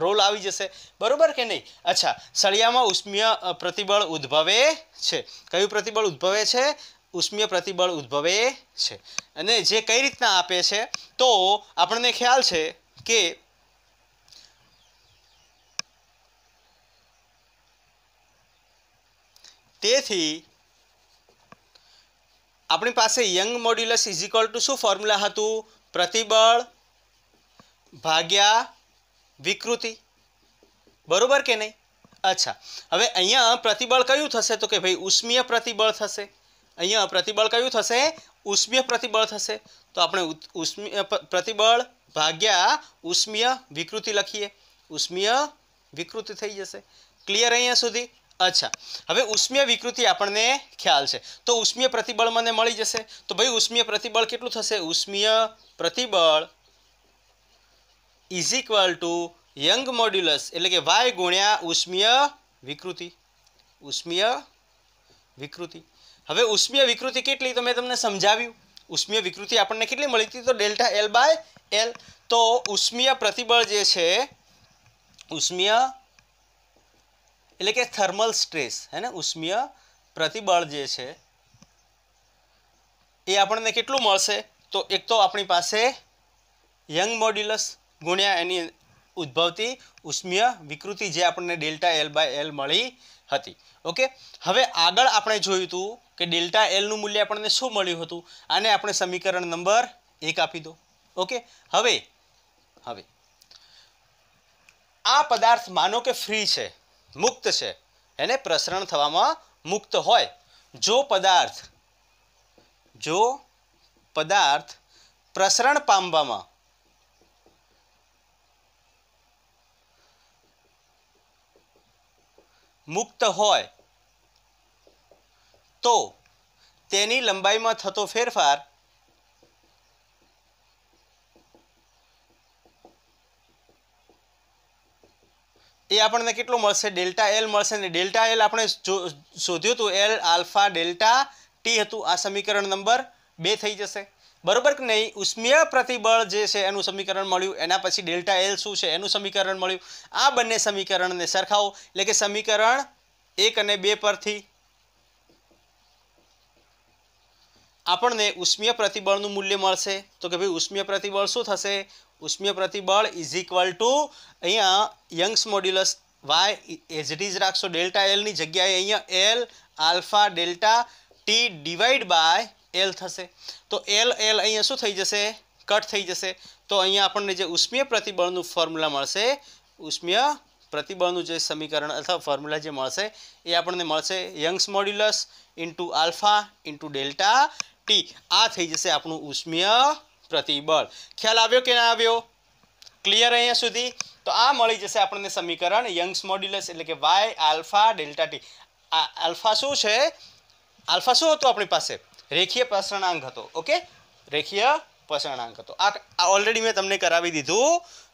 રોલ આવી જશે બરોબર કે નહીં અચ્છા સળિયામાં ઉષ્મીય પ્રતિબળ ઉદ્ભવે છે કયું પ્રતિબળ ઉદ્ભવે છે ઉષ્મીય પ્રતિબળ ઉદ્ભવે છે અને જે કઈ રીતના આપે છે તો આપણને ખ્યાલ છે કે તેથી આપણી પાસે Young modulus is equal to શું ફોર્મ્યુલા હતું પ્રતિબળ ભાગ્યા વિકૃતિ બરોબર કે નહીં અચ્છા હવે અહીંયા પ્રતિબળ કયું થશે તો કે ભાઈ ઉષ્મીય પ્રતિબળ થશે અહીંયા પ્રતિબળ કયું થશે ઉષ્મીય પ્રતિબળ થશે તો આપણે ઉષ્મીય પ્રતિબળ ભાગ્યા ઉષ્મીય વિકૃતિ લખીએ ઉષ્મીય વિકૃતિ થઈ જશે ક્લિયર અહીંયા સુધી અચ્છા હવે ઉષ્મીય વિકૃતિ આપણને ખ્યાલ છે તો ઉષ્મીય પ્રતિબળ મને મળી જશે તો ભાઈ ઉષ્મીય પ્રતિબળ કેટલું થશે ઉષ્મીય પ્રતિબળ is equal to Young modulus એટલે કે વાય ગુણ્યા ઉષ્મીય વિકૃતિ ઉષ્મીય વિકૃતિ હવે ઉષ્મીય વિકૃતિ કેટલી તો મેં તમને સમજાવ્યું ઉષ્મીય વિકૃતિ આપણને કેટલી મળી હતી તો ડેલ્ટા એલ બાય એલ તો ઉષ્મીય પ્રતિબળ જે છે ઉષ્મીય એટલે કે થર્મલ સ્ટ્રેસ હે ને ઉષ્મીય પ્રતિબળ જે છે એ આપણને કેટલું મળશે તો એક તો આપણી પાસે યંગ મોડ્યુલસ ગુણ્યા એની ઉદ્ભવતી ઉષ્મીય વિકૃતિ જે આપણને ડેલ્ટા એલ બાય એલ મળી હતી ઓકે હવે આગળ આપણે જોયું હતું કે ડેલ્ટા એલનું મૂલ્ય આપણને શું મળ્યું હતું આને આપણે સમીકરણ નંબર એક આપી દો ઓકે હવે હવે આ પદાર્થ માનો કે ફ્રી છે મુક્ત છે એને પ્રસરણ થવામાં મુક્ત હોય જો પદાર્થ જો પદાર્થ પ્રસરણ પામવામાં મુક્ત હોય તો તેની લંબાઈમાં થતો ફેરફાર એ આપણને કેટલું મળશે ડેલ્ટા એલ મળશે ને ડેલ્ટા એલ આપણે શોધ્યું હતું એલ આલ્ફા ડેલ્ટા ટી હતું આ સમીકરણ નંબર બે થઈ જશે બરોબર કે નહીં ઉષ્મીય પ્રતિબળ જે છે એનું સમીકરણ મળ્યું એના પછી ડેલ્ટા એલ શું છે એનું સમીકરણ મળ્યું આ બંને સમીકરણને સરખાવો એટલે કે સમીકરણ એક અને બે પરથી આપણને ઉષ્મીય પ્રતિબળનું મૂલ્ય મળશે તો કે ભાઈ ઉષ્મીય પ્રતિબળ શું થશે ઉષ્મીય પ્રતિબળ ઇઝ ઇક્વલ ટુ અહીંયા Young's modulus Y as it રાખશો ડેલ્ટા એલની જગ્યાએ અહીંયા L alpha delta T divide by L થશે તો એલ એલ અહીંયા શું થઈ જશે કટ થઈ જશે તો અહીંયા આપણને જે ઉષ્મીય પ્રતિબળનું ફોર્મ્યુલા મળશે ઉષ્મીય પ્રતિબળનું જે સમીકરણ અથવા ફોર્મ્યુલા જે મળશે એ આપણને મળશે Young's modulus into alpha into delta મોટી આ થઈ જશે આપણું ઉષ્મીય પ્રતિબળ ખ્યાલ આવ્યો કે ના આવ્યો ક્લિયર અહીંયા સુધી તો આ મળી જશે આપણને સમીકરણ યંગ્સ મોડ્યુલસ એટલે કે વાય આલ્ફા ડેલ્ટા ટી આ આલ્ફા શું છે આલ્ફા શું હતું આપણી પાસે રેખીય પ્રસરણાંક હતો ઓકે રેખીય પ્રસરણાંક હતો આ ઓલરેડી મેં તમને કરાવી દીધું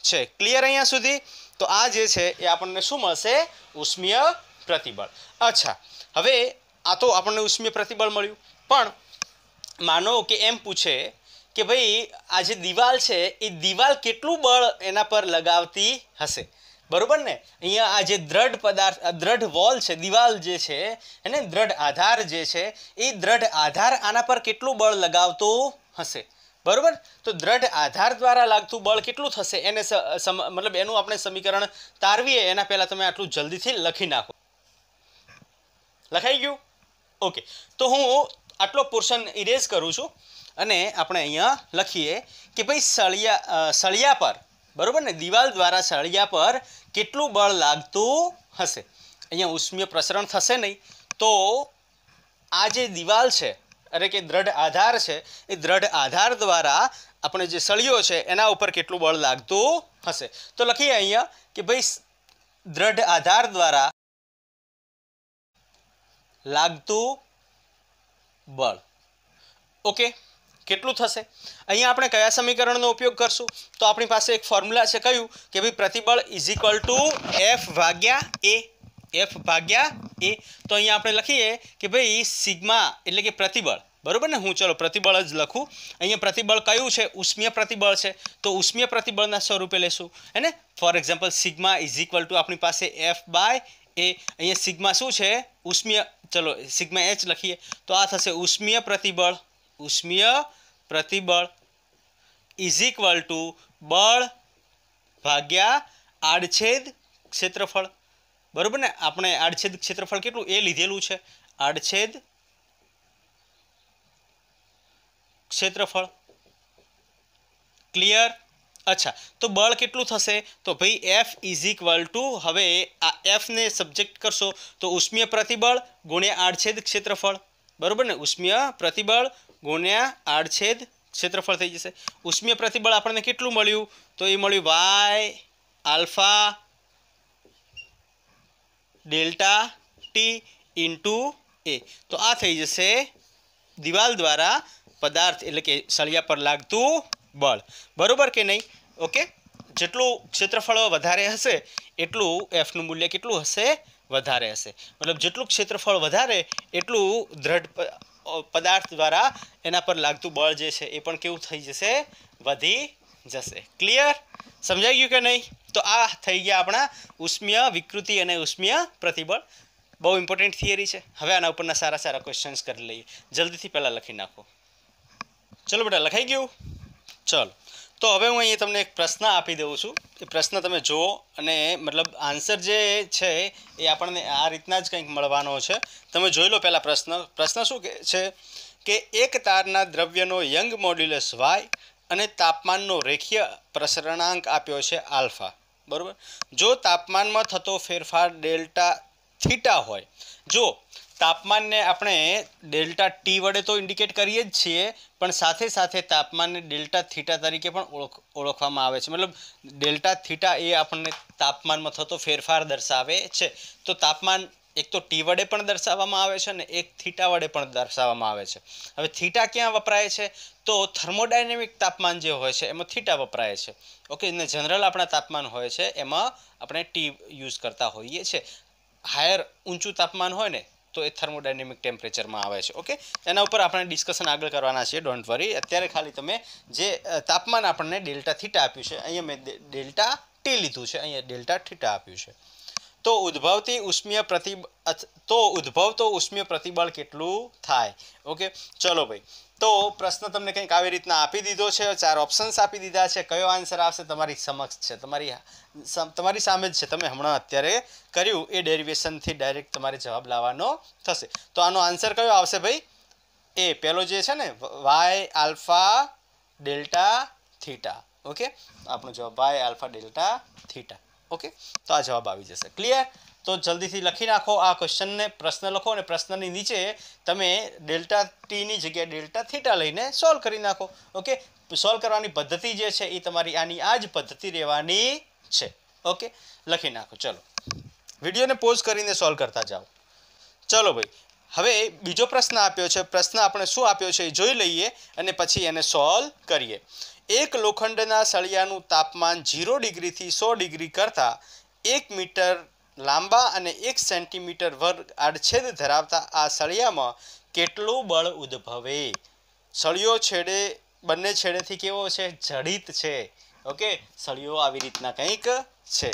છે ક્લિયર અહીંયા સુધી તો આ જે છે એ આપણને શું મળશે ઉષ્મીય પ્રતિબળ અચ્છા હવે આ તો આપણને ઉષ્મીય પ્રતિબળ મળ્યું પણ માનો કે એમ પૂછે કે ભાઈ આ જે દિવાલ છે એ દિવાલ કેટલું બળ એના પર લગાવતી હશે બરાબર ને અહીંયા આ જે દ્રઢ પદાર્થ દ્રઢ વોલ છે દિવાલ જે છે એને દ્રઢ આધાર જે છે એ દ્રઢ આધાર આના પર કેટલું બળ લગાવતું હશે બરાબર તો દ્રઢ આધાર દ્વારા લાગતું બળ કેટલું થશે એને મતલબ એનું આપણે સમીકરણ તારવીએ એના પહેલાં તમે આટલું જલ્દીથી લખી નાખો લખાઈ ગયું ઓકે તો હું આટલો પોર્શન ઇરેઝ કરું છું અને આપણે અહીંયા લખીએ કે ભાઈ સળિયા સળિયા પર બરાબર ને દિવાલ દ્વારા સળિયા પર કેટલું બળ લાગતું હશે અહીંયા ઉષ્મીય પ્રસરણ થશે નહીં તો આ જે દિવાલ છે અરે કે દ્રઢ આધાર છે એ દ્રઢ આધાર દ્વારા આપણે જે સળિયો છે એના ઉપર કેટલું બળ લાગતું હશે તો લખીએ અહીંયા કે ભાઈ દ્રઢ આધાર દ્વારા લાગતું બળ ઓકે કેટલું થશે અહીંયા આપણે કયા સમીકરણનો ઉપયોગ કરશું તો આપણી પાસે એક ફોર્મ્યુલા છે કહ્યું કે ભાઈ પ્રતિબળ ઇઝ ઇક્વલ ટુ એફ ભાગ્યા એ એફ ભાગ્યા એ તો અહીંયા આપણે લખીએ કે ભાઈ સિગ્મા એટલે કે પ્રતિબળ બરાબર ને હું ચલો પ્રતિબળ જ લખું અહીંયા પ્રતિબળ કયું છે ઉષ્મીય પ્રતિબળ છે તો ઉષ્મીય પ્રતિબળના સ્વરૂપે લેશું હેને for example sigma is equal to આપણી પાસે એફ બાય એ અહીંયા સિગ્મા શું છે ઉષ્મીય ચલો સિગ્મા એચ લખીએ તો આ થશે ઉષ્મીય પ્રતિબળ ઉષ્મીય પ્રતિબળ ઇઝ ઇક્વલ ટુ બળ ભાગ્યા આડછેદ ક્ષેત્રફળ બરાબર ને આપણે આડછેદ ક્ષેત્રફળ કેટલું એ લીધેલું છે આડછેદ ક્ષેત્રફળ ક્લિયર અચ્છા તો બળ કેટલું થશે તો ભાઈ એફ ઇઝ ઇક્વલ ટુ હવે આ એફને સબ્જેક્ટ કરશો તો ઉષ્મીય પ્રતિબળ ગુણ્યા આડછેદ ક્ષેત્રફળ બરાબર ને ઉષ્મીય પ્રતિબળ ગુણ્યા આડછેદ ક્ષેત્રફળ થઈ જશે ઉષ્મીય પ્રતિબળ આપણને કેટલું મળ્યું તો એ મળ્યું Y alpha delta T into A તો આ થઈ જશે દિવાલ દ્વારા પદાર્થ એટલે કે સળિયા પર લાગતું બળ બરાબર કે નહીં ઓકે જેટલું ક્ષેત્રફળ વધારે હશે એટલું એફનું મૂલ્ય કેટલું હશે વધારે હશે મતલબ જેટલું ક્ષેત્રફળ વધારે એટલું દ્રઢ પદાર્થ દ્વારા એના પર લાગતું બળ જે છે એ પણ કેવું થઈ જશે વધી જશે ક્લિયર સમજાઈ ગયું કે નહીં તો આ થઈ ગયા આપણા ઉષ્મીય વિકૃતિ અને ઉષ્મીય પ્રતિબળ બહુ ઇમ્પોર્ટન્ટ થિયરી છે હવે આના ઉપરના સારા સારા ક્વેશ્ચન્સ કરી લઈએ જલ્દીથી પહેલાં લખી નાખો ચલો બેટા લખાઈ ગયું ચલો તો હવે હું અહીંયા તમને એક પ્રશ્ન આપી દઉં છું એ પ્રશ્ન તમે જુઓ અને મતલબ આન્સર જે છે એ આપણને આ રીતના જ કંઈક મળવાનો છે તમે જોઈ લો પહેલાં પ્રશ્ન પ્રશ્ન શું છે કે એક તારના દ્રવ્યનો યંગ મોડ્યુલસ વાય અને તાપમાનનો રેખીય પ્રસરણાંક આપ્યો છે આલ્ફા બરાબર જો તાપમાનમાં થતો ફેરફાર ડેલ્ટા થીટા હોય જો તાપમાનને આપણે ડેલ્ટા ટી વડે તો ઇન્ડિકેટ કરીએ જ છીએ પણ સાથે સાથે તાપમાનને ડેલ્ટા થીટા તરીકે પણ ઓળખ ઓળખવામાં આવે છે મતલબ ડેલ્ટા થીટા એ આપણને તાપમાનમાં થતો ફેરફાર દર્શાવે છે તો તાપમાન એક તો ટી વડે પણ દર્શાવવામાં આવે છે અને એક થીટા વડે પણ દર્શાવવામાં આવે છે હવે થીટા ક્યાં વપરાય છે તો થર્મોડાયનેમિક તાપમાન જે હોય છે એમાં થીટા વપરાય છે ઓકે ને જનરલ આપણા તાપમાન હોય છે એમાં આપણે ટી યુઝ કરતા હોઈએ છીએ હાયર ઊંચું તાપમાન હોય ને તો એ થર્મોડાયનેમિક ટેમ્પરેચરમાં આવે છે ઓકે એના ઉપર આપણે ડિસ્કશન આગળ કરવાના છે ડોન્ટ વરી અત્યારે ખાલી તમે જે તાપમાન આપણને ડેલ્ટા થીટા આપ્યું છે અહીંયા મેં ડેલ્ટા ટી લીધું છે અહીંયા ડેલ્ટા થીટા આપ્યું છે તો ઉદ્ભવતી ઉષ્મીય પ્રતિ તો ઉદ્ભવતો ઉષ્મીય પ્રતિબળ કેટલું થાય ઓકે ચલો ભાઈ તો પ્રશ્ન તમને કંઈક આવી રીતના આપી દીધો છે ચાર ઓપ્શન્સ આપી દીધા છે કયો આન્સર આવશે તમારી સમક્ષ છે તમારી તમારી સામે જ છે તમે હમણાં અત્યારે કર્યું એ ડેરિવેશનથી ડાયરેક્ટ તમારે જવાબ લાવવાનો થશે તો આનો આન્સર કયો આવશે ભાઈ એ પહેલો જે છે ને Y alpha delta theta okay આપણો જવાબ Y alpha delta theta okay તો આ જવાબ આવી જશે ક્લિયર તો જલ્દીથી લખી નાખો આ ક્વેશ્ચનને પ્રશ્ન લખો અને પ્રશ્નની નીચે તમે ડેલ્ટા ટીની જગ્યાએ ડેલ્ટા થીટા લઈને સોલ્વ કરી નાખો ઓકે સોલ્વ કરવાની પદ્ધતિ જે છે એ તમારી આની આ જ પદ્ધતિ રહેવાની છે ઓકે લખી નાખો ચલો વિડીયોને પોઝ કરીને સોલ્વ કરતા જાઓ ચલો ભાઈ હવે બીજો પ્રશ્ન આપ્યો છે પ્રશ્ન આપણે શું આપ્યો છે એ જોઈ લઈએ અને પછી એને સોલ્વ કરીએ એક લોખંડના સળિયાનું તાપમાન ઝીરો ડિગ્રીથી સો ડિગ્રી કરતાં એક મીટર લાંબા અને એક સેન્ટીમીટર વર્ગ આડછેદ ધરાવતા આ સળિયામાં કેટલું બળ ઉદ્ભવે સળિયો છેડે બંને છેડેથી કેવો છે જડિત છે ઓકે સળિયો આવી રીતના કંઈક છે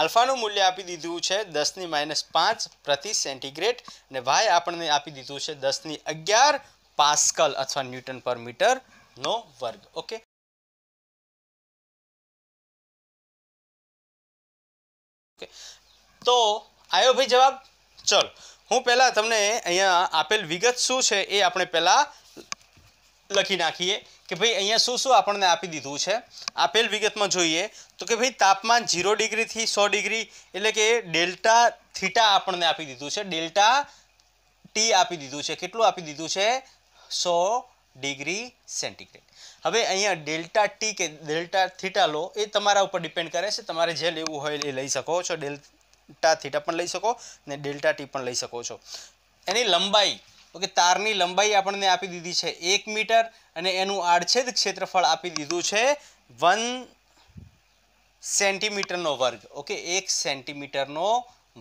આલ્ફાનું મૂલ્ય આપી દીધું છે દસની માઇનસ પાંચ પ્રતિ સેન્ટીગ્રેડ અને વાય આપણને આપી દીધું છે દસની અગિયાર પાસ્કલ અથવા ન્યૂટન પર મીટરનો વર્ગ ઓકે ઓકે તો આવ્યો ભાઈ જવાબ ચલો હું પહેલાં તમને અહીંયા આપેલ વિગત શું છે એ આપણે પહેલાં લખી નાખીએ કે ભાઈ અહીંયા શું શું આપણને આપી દીધું છે આપેલ વિગતમાં જોઈએ તો કે ભાઈ તાપમાન ઝીરો ડિગ્રીથી સો ડિગ્રી એટલે કે ડેલ્ટા થીટા આપણને આપી દીધું છે ડેલ્ટા ટી આપી દીધું છે કેટલું આપી દીધું છે સો ડિગ્રી સેન્ટીગ્રેડ હવે અહીંયા ડેલ્ટા ટી કે ડેલ્ટા થીટા લો એ તમારા ઉપર ડિપેન્ડ કરે છે તમારે જે લેવું હોય એ લઈ શકો છો ડેલ્ટા થીટા પણ લઈ શકો ને ડેલ્ટા ટી પણ લઈ શકો છો એની લંબાઈ ઓકે તારની લંબાઈ આપણને આપી દીધી છે એક મીટર અને એનું આડછેદ ક્ષેત્રફળ આપી દીધું છે વન સેન્ટીમીટરનો વર્ગ ઓકે એક સેન્ટીમીટરનો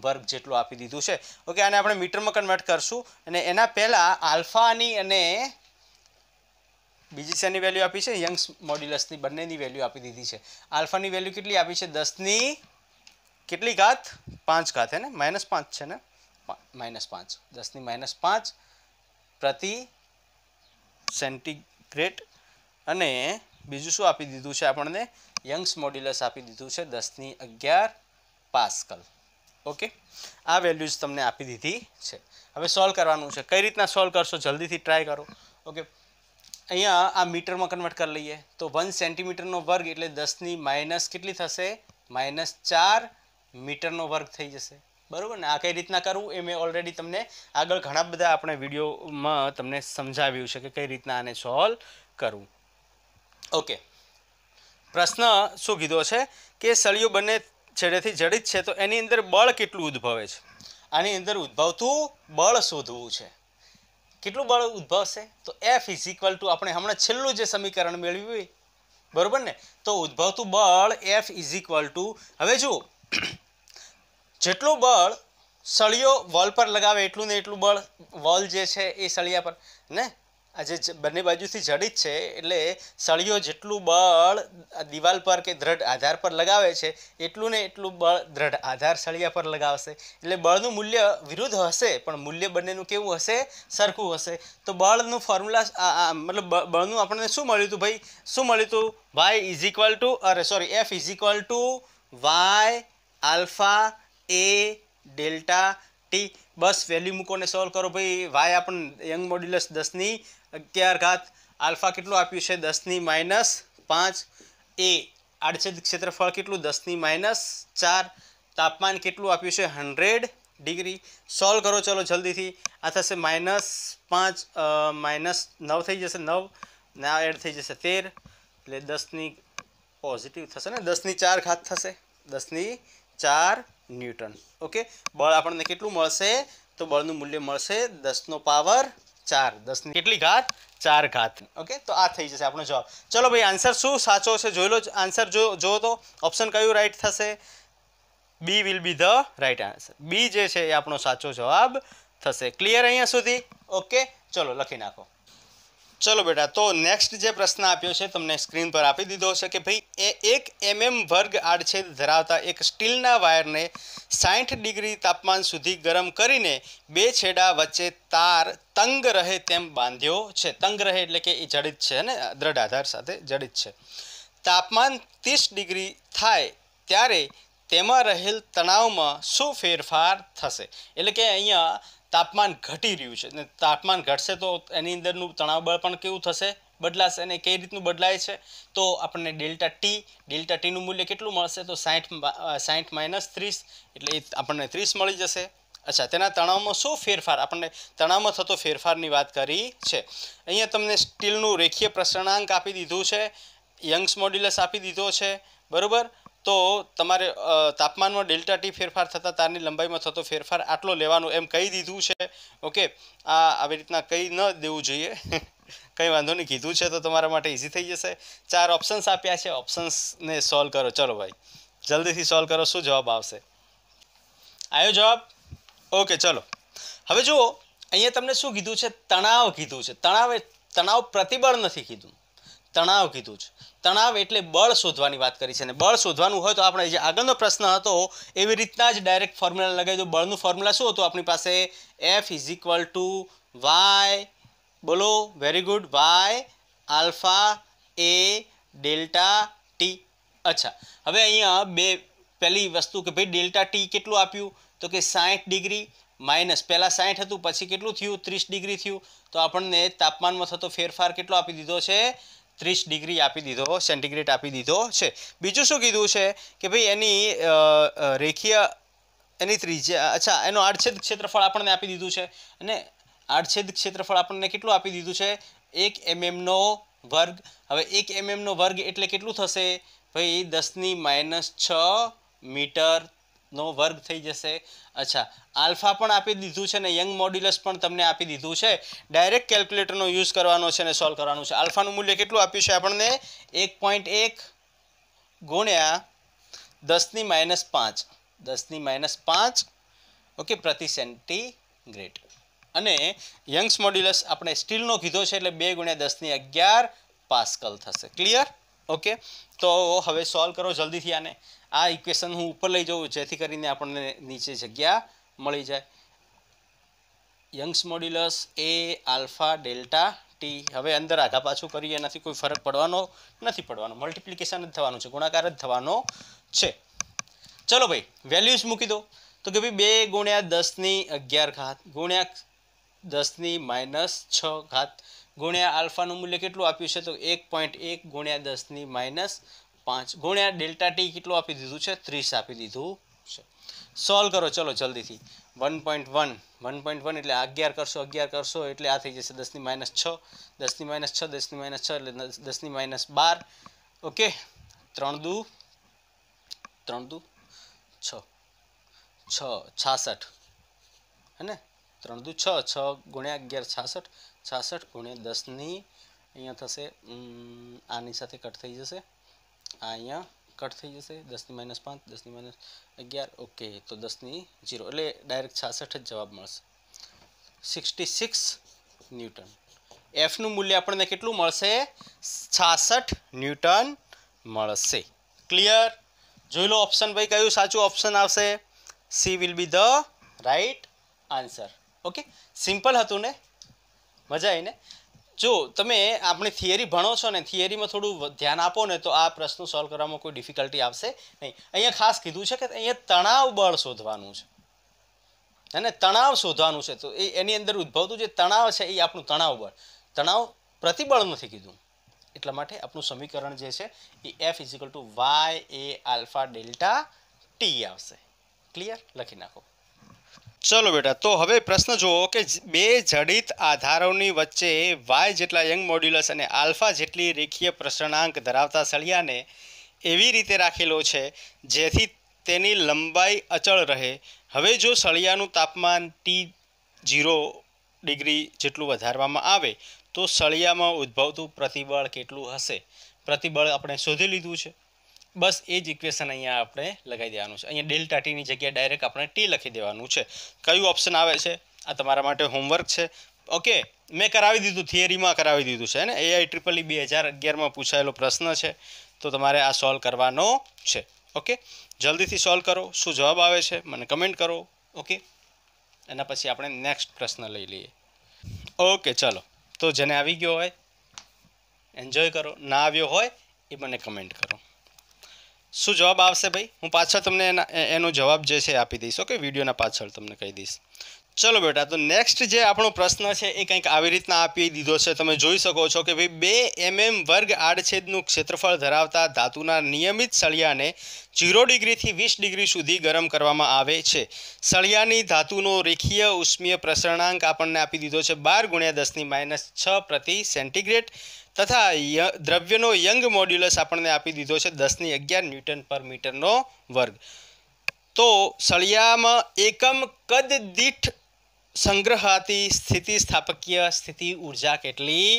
વર્ગ જેટલો આપી દીધું છે ઓકે આને આપણે મીટરમાં કન્વર્ટ કરશું અને એના પહેલાં આલ્ફાની અને બીજી શેની વેલ્યુ આપી છે યંગ્સ મોડ્યુલસની બંનેની વેલ્યુ આપી દીધી છે આલ્ફાની વેલ્યુ કેટલી આપી છે દસની કેટલી ઘાત પાંચ ઘાત હે ને માઇનસ પાંચ છે ને માઇનસ પાંચ દસની માઇનસ પાંચ પ્રતિ સેન્ટીગ્રેડ અને બીજું શું આપી દીધું છે આપણને યંગ્સ મોડ્યુલસ આપી દીધું છે દસની અગિયાર પાસ્કલ ઓકે આ વેલ્યુઝ તમને આપી દીધી છે હવે સોલ્વ કરવાનું છે કઈ રીતના સોલ્વ કરશો જલ્દીથી ટ્રાય કરો ઓકે અહીંયા આ મીટરમાં કન્વર્ટ કરી લઈએ તો વન સેન્ટીમીટરનો વર્ગ એટલે દસની માઇનસ કેટલી થશે માઇનસ ચાર મીટરનો વર્ગ થઈ જશે બરાબર ને આ કઈ રીતના કરવું એ મેં ઓલરેડી તમને આગળ ઘણા બધા આપણે વિડીયોમાં તમને સમજાવ્યું છે કે કઈ રીતના આને સોલ્વ કરવું ઓકે પ્રશ્ન શું કીધો છે કે સળિયો બંને છેડેથી જડિત છે તો એની અંદર બળ કેટલું ઉદ્ભવે છે આની અંદર ઉદ્ભવતું બળ શોધવું છે કેટલું બળ ઉદ્ભવશે તો એફ ઇઝ ઇક્વલ ટુ આપણે હમણાં છેલ્લું જે સમીકરણ મેળવ્યું બરાબર ને તો ઉદ્ભવતું બળ એફ ઇઝ ઇક્વલ ટુ હવે જુઓ જેટલું બળ સળિયો વોલ પર લગાવે એટલું ને એટલું બળ વોલ જે છે એ સળિયા પર ને આજે બંને બાજુથી જડિત છે એટલે સળિયો જેટલું બળ દિવાલ પર કે દ્રઢ આધાર પર લગાવે છે એટલું ને એટલું બળ દ્રઢ આધાર સળિયા પર લગાવશે એટલે બળનું મૂલ્ય વિરુદ્ધ હશે પણ મૂલ્ય બંનેનું કેવું હશે સરખું હશે તો બળનું ફોર્મ્યુલા મતલબ બળનું આપણને શું મળ્યું હતું ભાઈ શું મળ્યું હતું વાય ઇઝ ઇક્વલ ટુ અરે sorry F is equal to Y alpha A delta T બસ વેલ્યુ મૂકોને સોલ્વ કરો ભાઈ વાય આપણને યંગ મોડ્યુલસ દસની અગિયાર ઘાત આલ્ફા કેટલું આપ્યું છે દસની માઇનસ પાંચ એ આડછેદ ક્ષેત્રફળ કેટલું દસની માઇનસ ચાર તાપમાન કેટલું આપ્યું છે હન્ડ્રેડ ડિગ્રી સોલ્વ કરો ચલો જલ્દીથી આ થશે માઇનસ પાંચ માઇનસ નવ થઈ જશે નવ ને એડ થઈ જશે તેર એટલે દસની પોઝિટિવ થશે ને દસની ચાર ઘાત થશે દસની ચાર ન્યૂટન ઓકે બળ આપણને કેટલું મળશે તો બળનું મૂલ્ય મળશે દસનો પાવર ચાર દસની કેટલી ઘાત ચાર ઘાત ઓકે તો આ થઈ જશે આપણો જવાબ ચલો ભાઈ આન્સર શું સાચો છે જોઈ લો આન્સર જો જો તો ઓપ્શન કયું રાઈટ થશે B will be the right answer B જે છે એ આપણો સાચો જવાબ થશે ક્લિયર અહીંયા સુધી ઓકે ચલો લખી નાખો ચલો બેટા તો નેક્સ્ટ જે પ્રશ્ન આપ્યો છે તમને સ્ક્રીન પર આપી દીધો છે કે ભાઈ એ એક એમએમ mm વર્ગ આડછેદ ધરાવતા એક સ્ટીલના વાયરને સાઠ ડિગ્રી તાપમાન સુધી ગરમ કરીને બે છેડા વચ્ચે તાર તંગ રહે તેમ બાંધ્યો છે તંગ રહે એટલે કે એ જડિત છે ને દ્રઢ આધાર સાથે જડિત છે તાપમાન ત્રીસ ડિગ્રી થાય ત્યારે તેમાં રહેલ તણાવમાં શું ફેરફાર થશે એટલે કે અહીંયા તાપમાન ઘટી રહ્યું છે અને તાપમાન ઘટશે તો એની અંદરનું તણાવ બળ પણ કેવું થશે બદલાશે અને કઈ રીતનું બદલાય છે તો આપણને ડેલ્ટા ટી ડેલ્ટા ટીનું મૂલ્ય કેટલું મળશે તો સાઠ સાઠ માઇનસ ત્રીસ એટલે આપણને ત્રીસ મળી જશે અચ્છા તેના તણાવમાં શું ફેરફાર આપણને તણાવમાં થતો ફેરફારની વાત કરી છે અહીંયા તમને સ્ટીલનું રેખીય પ્રસરણાંક આપી દીધું છે યંગ્સ મોડ્યુલસ આપી દીધો છે બરાબર તો તમારે તાપમાનમાં ડેલ્ટા ટી ફેરફાર થતાં તારની લંબાઈમાં થતો ફેરફાર આટલો લેવાનો એમ કહી દીધું છે ઓકે આ આવી રીતના કંઈ ન દેવું જોઈએ કંઈ વાંધો નહીં કીધું છે તો તમારા માટે ઇઝી થઈ જશે ચાર ઓપ્શન્સ આપ્યા છે ઓપ્શન્સને સોલ્વ કરો ચલો ભાઈ જલ્દીથી સોલ્વ કરો શું જવાબ આવશે આવ્યો જવાબ ઓકે ચલો હવે જુઓ અહીંયા તમને શું કીધું છે તણાવ કીધું છે તણાવે તણાવ પ્રતિબળ નથી કીધું તણાવ કીધું છે તણાવ એટલે બળ શોધવાની વાત કરી છે અને બળ શોધવાનું હોય તો આપણે જે આગળનો પ્રશ્ન હતો એવી રીતના જ ડાયરેક્ટ ફોર્મ્યુલા લગાવી દો બળનું ફોર્મ્યુલા શું હતું આપણી પાસે F is equal to Y બોલો very good Y alpha A delta T અચ્છા હવે અહીંયા બે પહેલી વસ્તુ કે ભાઈ ડેલ્ટા ટી કેટલું આપ્યું તો કે સાઠ ડિગ્રી માઇનસ પહેલાં સાઠ હતું પછી કેટલું થયું ત્રીસ ડિગ્રી થયું તો આપણને તાપમાનમાં થતો ફેરફાર કેટલો આપી દીધો છે ત્રીસ ડિગ્રી આપી દીધો સેન્ટીગ્રેડ આપી દીધો છે બીજું શું કીધું છે કે ભાઈ એની રેખીય એની ત્રિજ્યા અચ્છા એનું આડછેદ ક્ષેત્રફળ આપણને આપી દીધું છે અને આડછેદ ક્ષેત્રફળ આપણને કેટલું આપી દીધું છે એક એમએમનો વર્ગ હવે એક એમએમનો વર્ગ એટલે કેટલું થશે ભાઈ દસની માઇનસ છ મીટર નો વર્ગ થઈ જશે અચ્છા આલ્ફા પણ આપી દીધું છે ને યંગ મોડ્યુલસ પણ તમને આપી દીધું છે ડાયરેક્ટ કેલ્ક્યુલેટરનો યુઝ કરવાનો છે ને સોલ્વ કરવાનું છે આલ્ફાનું મૂલ્ય કેટલું આપ્યું છે આપણને એક પોઈન્ટ એક ગુણ્યા દસની માઇનસ પાંચ દસની માઇનસ પાંચ ઓકે પ્રતિ સેન્ટીગ્રેડ અને યંગ્સ મોડ્યુલસ આપણે સ્ટીલનો કીધો છે એટલે બે ગુણ્યા દસની અગિયાર પાસ્કલ થશે ક્લિયર ઓકે તો હવે સોલ્વ કરો જલ્દીથી આને આ ઇક્વેશન હું ઉપર લઈ જાઉં જેથી કરીને આપણને નીચે જગ્યા મળી જાય Young's modulus A alpha delta T હવે અંદર આગા પાછું કરીએ એનાથી કોઈ ફરક પડવાનો નથી પડવાનો મલ્ટિપ્લિકેશન જ થવાનું છે ગુણાકાર જ થવાનો છે ચલો ભાઈ વેલ્યુઝ મૂકી દો તો કે ભાઈ બે ગુણ્યા દસની અગિયાર ઘાત ગુણ્યા દસની માઇનસ છ ઘાત ગુણ્યા આલ્ફાનું મૂલ્ય કેટલું આપ્યું છે તો એક પોઈન્ટ એક ગુણ્યા દસની માઇનસ પાંચ ગુણ્યા ડેલ્ટા ટી કેટલું આપી દીધું છે ત્રીસ આપી દીધું છે સોલ્વ કરો ચલો જલ્દીથી one point one one point one એટલે અગિયાર કરશો અગિયાર કરશો એટલે આ થઈ જશે દસની માઇનસ છ દસની માઇનસ છ દસની માઇનસ છ એટલે દસની માઇનસ બાર ઓકે ત્રણ દુ ત્રણ દુ છ છ છાસઠ હે ને ત્રણ દુ છ છ ગુણ્યા અગિયાર છાસઠ છાસઠ ગુણ્યા દસની અહીંયા થશે આની સાથે કટ થઈ જશે આ અહીંયા કટ થઈ જશે દસની માઇનસ પાંચ દસની માઇનસ અગિયાર ઓકે તો દસની જીરો એટલે ડાયરેક્ટ છાસઠ જ જવાબ મળશે સિક્સટી સિક્સ ન્યૂટન એફનું મૂલ્ય આપણને કેટલું મળશે છાસઠ ન્યૂટન મળશે ક્લિયર જોઈ લો ઓપ્શન ભાઈ કયું સાચું ઓપ્શન આવશે C will be the right answer okay simple હતું ને મજા આવીને જો તમે આપણે થિયરી ભણો છો ને થિયરીમાં થોડું ધ્યાન આપો ને તો આ પ્રશ્નો સોલ્વ કરવામાં કોઈ ડિફિકલ્ટી આવશે નહીં અહીંયા ખાસ કીધું છે કે અહીંયા તણાવ બળ શોધવાનું છે અને તણાવ શોધવાનું છે તો એ એની અંદર ઉદ્ભવતું જે તણાવ છે એ આપણું તણાવ બળ તણાવ પ્રતિબળ નથી કીધું એટલા માટે આપણું સમીકરણ જે છે એ F is equal to Y A alpha delta T આવશે ક્લિયર લખી નાખો ચલો બેટા તો હવે પ્રશ્ન જુઓ કે બે જડિત આધારોની વચ્ચે વાય જેટલા યંગ મોડ્યુલસ અને આલ્ફા જેટલી રેખીય પ્રસરણાંક ધરાવતા સળિયાને એવી રીતે રાખેલો છે જેથી તેની લંબાઈ અચળ રહે હવે જો સળિયાનું તાપમાન ટી ઝીરો ડિગ્રી જેટલું વધારવામાં આવે તો સળિયામાં ઉદ્ભવતું પ્રતિબળ કેટલું હશે પ્રતિબળ આપણે શોધી લીધું છે બસ એ જ ઇક્વેશન અહીંયા આપણે લગાવી દેવાનું છે અહીંયા ડેલ્ટા ટીની જગ્યાએ ડાયરેક્ટ આપણે ટી લખી દેવાનું છે કયું ઓપ્શન આવે છે આ તમારા માટે હોમવર્ક છે ઓકે મેં કરાવી દીધું થિયરીમાં કરાવી દીધું છે ને એઆઈ ટ્રિપલ e બે હજાર અગિયારમાં પૂછાયેલો પ્રશ્ન છે તો તમારે આ સોલ્વ કરવાનો છે ઓકે જલ્દીથી સોલ્વ કરો શું જવાબ આવે છે મને કમેન્ટ કરો ઓકે એના પછી આપણે નેક્સ્ટ પ્રશ્ન લઈ લઈએ ઓકે ચલો તો જેને આવી ગયો હોય એન્જોય કરો ના આવ્યો હોય એ મને કમેન્ટ કરો શું જવાબ આવશે ભાઈ હું પાછળ તમને એના એનો જવાબ જે છે આપી દઈશ ઓકે વિડીયોના પાછળ તમને કહી દઈશ ચલો બેટા તો નેક્સ્ટ જે આપણો પ્રશ્ન છે એ કંઈક આવી રીતના આપી દીધો છે તમે જોઈ શકો છો કે ભાઈ બે એમએમ વર્ગ આડછેદનું ક્ષેત્રફળ ધરાવતા ધાતુના નિયમિત સળિયાને જીરો ડિગ્રીથી વીસ ડિગ્રી સુધી ગરમ કરવામાં આવે છે સળિયાની ધાતુનો રેખીય ઉષ્મીય પ્રસરણાંક આપણને આપી દીધો છે બાર ગુણ્યા દસની માઇનસ છ પ્રતિ સેન્ટીગ્રેડ તથા દ્રવ્યનો યંગ મોડ્યુલસ આપણને આપી દીધો છે દસની અગિયાર ન્યૂટન પર મીટરનો વર્ગ તો સળિયામાં એકમ કદ દીઠ સંગ્રહાતી સ્થિતિ સ્થાપકીય સ્થિતિ ઉર્જા કેટલી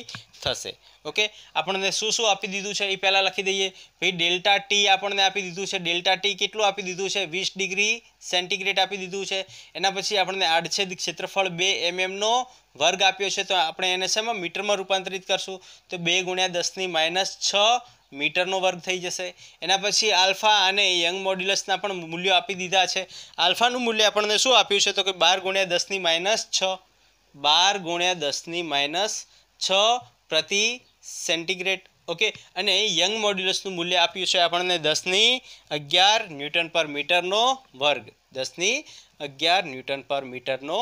થશે ઓકે આપણને શું શું આપી દીધું છે એ પહેલાં લખી દઈએ ભાઈ ડેલ્ટા ટી આપણને આપી દીધું છે ડેલ્ટા ટી કેટલું આપી દીધું છે વીસ ડિગ્રી સેન્ટીગ્રેડ આપી દીધું છે એના પછી આપણને આડછેદ ક્ષેત્રફળ બે એમએમનો વર્ગ આપ્યો છે તો આપણે એને શેમાં મીટરમાં રૂપાંતરિત કરશું તો બે ગુણ્યા દસની માઇનસ છ મીટરનો વર્ગ થઈ જશે એના પછી આલ્ફા અને યંગ મોડ્યુલસના પણ મૂલ્યો આપી દીધા છે આલ્ફાનું મૂલ્ય આપણને શું આપ્યું છે તો કે બાર ગુણ્યા દસની માઇનસ છ બાર ગુણ્યા દસની માઇનસ છ પ્રતિ સેન્ટીગ્રેડ ઓકે અને યંગ મોડ્યુલસનું મૂલ્ય આપ્યું છે આપણને દસની અગિયાર ન્યૂટન પર મીટરનો વર્ગ દસની અગિયાર ન્યૂટન પર મીટરનો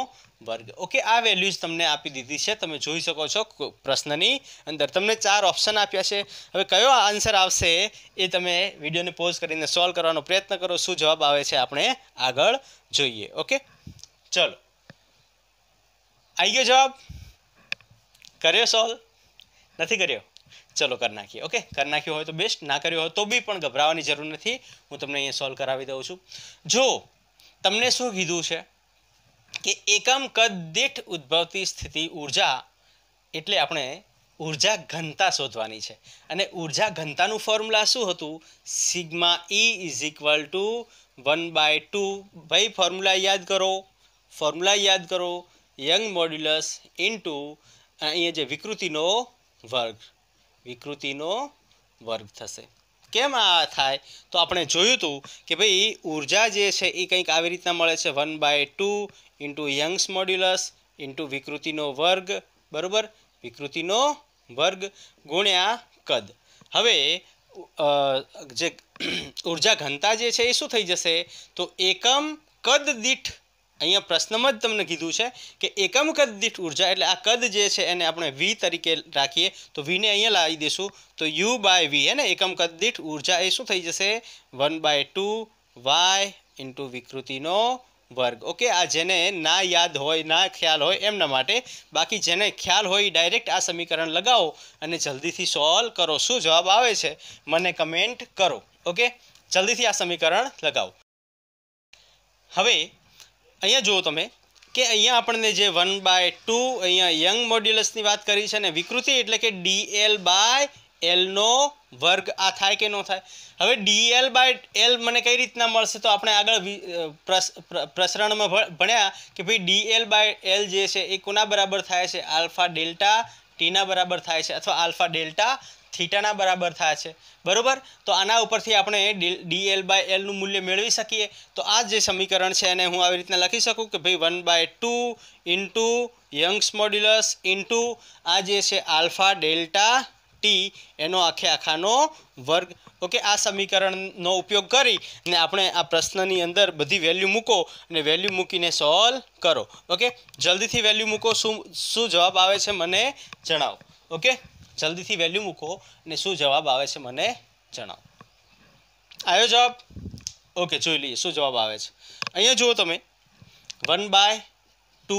વર્ગ ઓકે આ વેલ્યુઝ તમને આપી દીધી છે તમે જોઈ શકો છો પ્રશ્નની અંદર તમને ચાર ઓપ્શન આપ્યા છે હવે કયો આન્સર આવશે એ તમે વિડીયોને પોઝ કરીને સોલ્વ કરવાનો પ્રયત્ન કરો શું જવાબ આવે છે આપણે આગળ જોઈએ ઓકે ચલો આવી ગયો જવાબ કર્યો સોલ્વ નથી કર્યો ચલો કરી નાખીએ ઓકે કરી નાખ્યો હોય તો બેસ્ટ ના કર્યો હોય તો બી પણ ગભરાવાની જરૂર નથી હું તમને અહીંયા સોલ્વ કરાવી દઉં છું જો તમને શું કીધું છે કે એકમ કદ દીઠ ઉદ્ભવતી સ્થિતિ ઉર્જા એટલે આપણે ઉર્જા ઘનતા શોધવાની છે અને ઉર્જા ઘનતાનું ફોર્મ્યુલા શું હતું sigma E is equal to one by two ભાઈ ફોર્મ્યુલા યાદ કરો ફોર્મ્યુલા યાદ કરો યંગ મોડ્યુલસ ઇન્ટુ અહીંયા જે વિકૃતિનો વર્ગ વિકૃતિનો વર્ગ થશે કેમ આ થાય તો આપણે જોયું હતું કે ભાઈ ઉર્જા જે છે એ કંઈક આવી રીતના મળે છે one by two into Young's modulus into વિકૃતિનો વર્ગ બરાબર વિકૃતિનો વર્ગ ગુણ્યા કદ હવે જે ઉર્જા ઘનતા જે છે એ શું થઈ જશે તો એકમ કદ દીઠ અહીંયા પ્રશ્નમાં જ તમને કીધું છે કે એકમ કદ દીઠ ઉર્જા એટલે આ કદ જે છે એને આપણે વી તરીકે રાખીએ તો વીને અહીંયા લાવી દઈશું તો યુ બાય વી હે ને એકમ કદ દીઠ ઉર્જા એ શું થઈ જશે one by two Y into વિકૃતિનો વર્ગ ઓકે આ જેને ના યાદ હોય ના ખ્યાલ હોય એમના માટે બાકી જેને ખ્યાલ હોય ડાયરેક્ટ આ સમીકરણ લગાવો અને જલ્દીથી સોલ્વ કરો શું જવાબ આવે છે મને કમેન્ટ કરો ઓકે જલ્દીથી આ સમીકરણ લગાવો હવે અહીંયા જુઓ તમે કે અહીંયા આપણને જે વન બાય ટુ અહીંયા યંગ મોડ્યુલસની વાત કરી છે ને વિકૃતિ એટલે કે ડીએલ બાય એલનો વર્ગ આ થાય કે નો થાય હવે ડીએલ બાય એલ મને કઈ રીતના મળશે તો આપણે આગળ પ્રસરણમાં ભણ્યા કે ભાઈ ડીએલ બાય એલ જે છે એ કોના બરાબર થાય છે આલ્ફા ડેલ્ટા ટીના બરાબર થાય છે અથવા આલ્ફા ડેલ્ટા થીટાના બરાબર થાય છે બરાબર તો આના ઉપરથી આપણે ડી એલ બાય એલનું મૂલ્ય મેળવી શકીએ તો આ જે સમીકરણ છે એને હું આવી રીતના લખી શકું કે ભાઈ one by two into Young's modulus into આ જે છે આલ્ફા ડેલ્ટા ટી એનો આખે આખાનો વર્ગ ઓકે આ સમીકરણનો ઉપયોગ કરી ને આપણે આ પ્રશ્નની અંદર બધી વેલ્યુ મૂકો અને વેલ્યુ મૂકીને સોલ્વ કરો ઓકે જલ્દીથી વેલ્યુ મૂકો શું શું જવાબ આવે છે મને જણાવો ઓકે જલ્દીથી વેલ્યુ મૂકો ને શું જવાબ આવે છે મને જણાવો આવ્યો જવાબ ઓકે જોઈ લઈએ શું જવાબ આવે છે અહીંયા જુઓ તમે one by two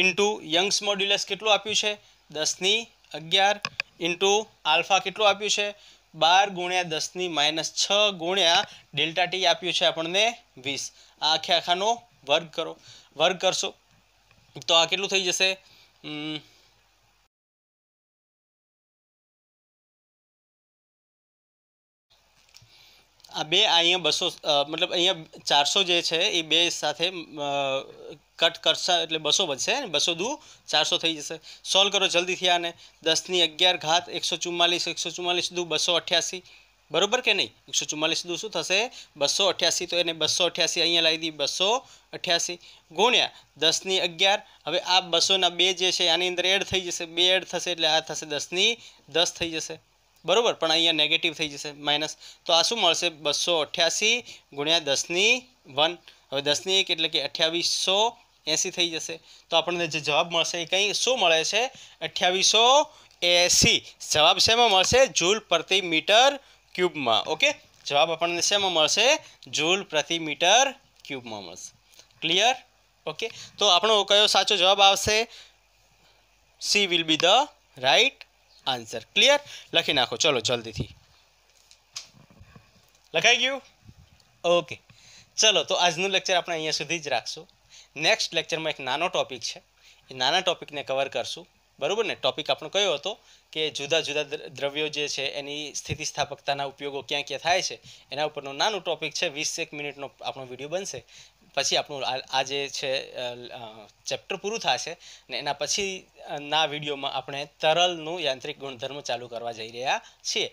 into Young's modulus કેટલું આપ્યું છે દસની અગિયાર ઇન્ટુ આલ્ફા કેટલું આપ્યું છે બાર ગુણ્યા દસની માઇનસ છ ગુણ્યા ડેલ્ટા ટી આપ્યું છે આપણને વીસ આ આખે આખાનો વર્ગ કરો વર્ગ કરશો તો આ કેટલું થઈ જશે આ બે આયા 200 મતલબ અહીંયા 400 જે છે એ બે સાથે કટ કરસા એટલે 200 બચે 200 दू 400 થઈ જશે સોલ્વ કરો જલ્દીથી આને 10 ની 11 ઘાત 144 144 दू 288 બરોબર કે નહીં 144 दू શું થશે 288 તો એને 288 અહીંયા લઈ દી 288 * 10 ની 11 હવે આ 200 ના બે જે છે આની અંદર એડ થઈ જશે બે એડ થશે એટલે આ થશે 10 ની 10 થઈ જશે બરાબર પણ અહીંયા નેગેટિવ થઈ જશે માઇનસ તો આ શું મળશે બસો અઠ્યાસી ગુણ્યા દસની વન હવે દસની એક એટલે કે અઠ્યાવીસો એંસી થઈ જશે તો આપણને જે જવાબ મળશે એ કંઈ શું મળે છે અઠ્યાવીસો એંસી જવાબ શેમાં મળશે જૂલ પ્રતિ મીટર ક્યુબમાં ઓકે જવાબ આપણને શેમાં મળશે જૂલ પ્રતિ મીટર ક્યુબમાં મળશે ક્લિયર ઓકે તો આપણો કયો સાચો જવાબ આવશે C will be the right answer clear લખી નાખો ચલો જલ્દીથી લખાઈ ગયું ઓકે ચલો તો આજનું લેક્ચર આપણે અહીંયા સુધી જ રાખશું નેક્સ્ટ લેક્ચરમાં એક નાનો ટોપિક છે એ નાના ટોપિકને કવર કરશું બરાબર ને ટોપિક આપણો કયો હતો કે જુદા જુદા દ્રવ્યો જે છે એની સ્થિતિસ્થાપકતાના ઉપયોગો ક્યાં ક્યાં થાય છે એના ઉપરનો નાનું ટોપિક છે વીસ એક મિનિટનો આપણો વિડીયો બનશે પછી આપણું આ જે છે ચેપ્ટર પૂરું થશે ને એના પછીના વિડીયોમાં આપણે તરલનું યાંત્રિક ગુણધર્મ ચાલુ કરવા જઈ રહ્યા છીએ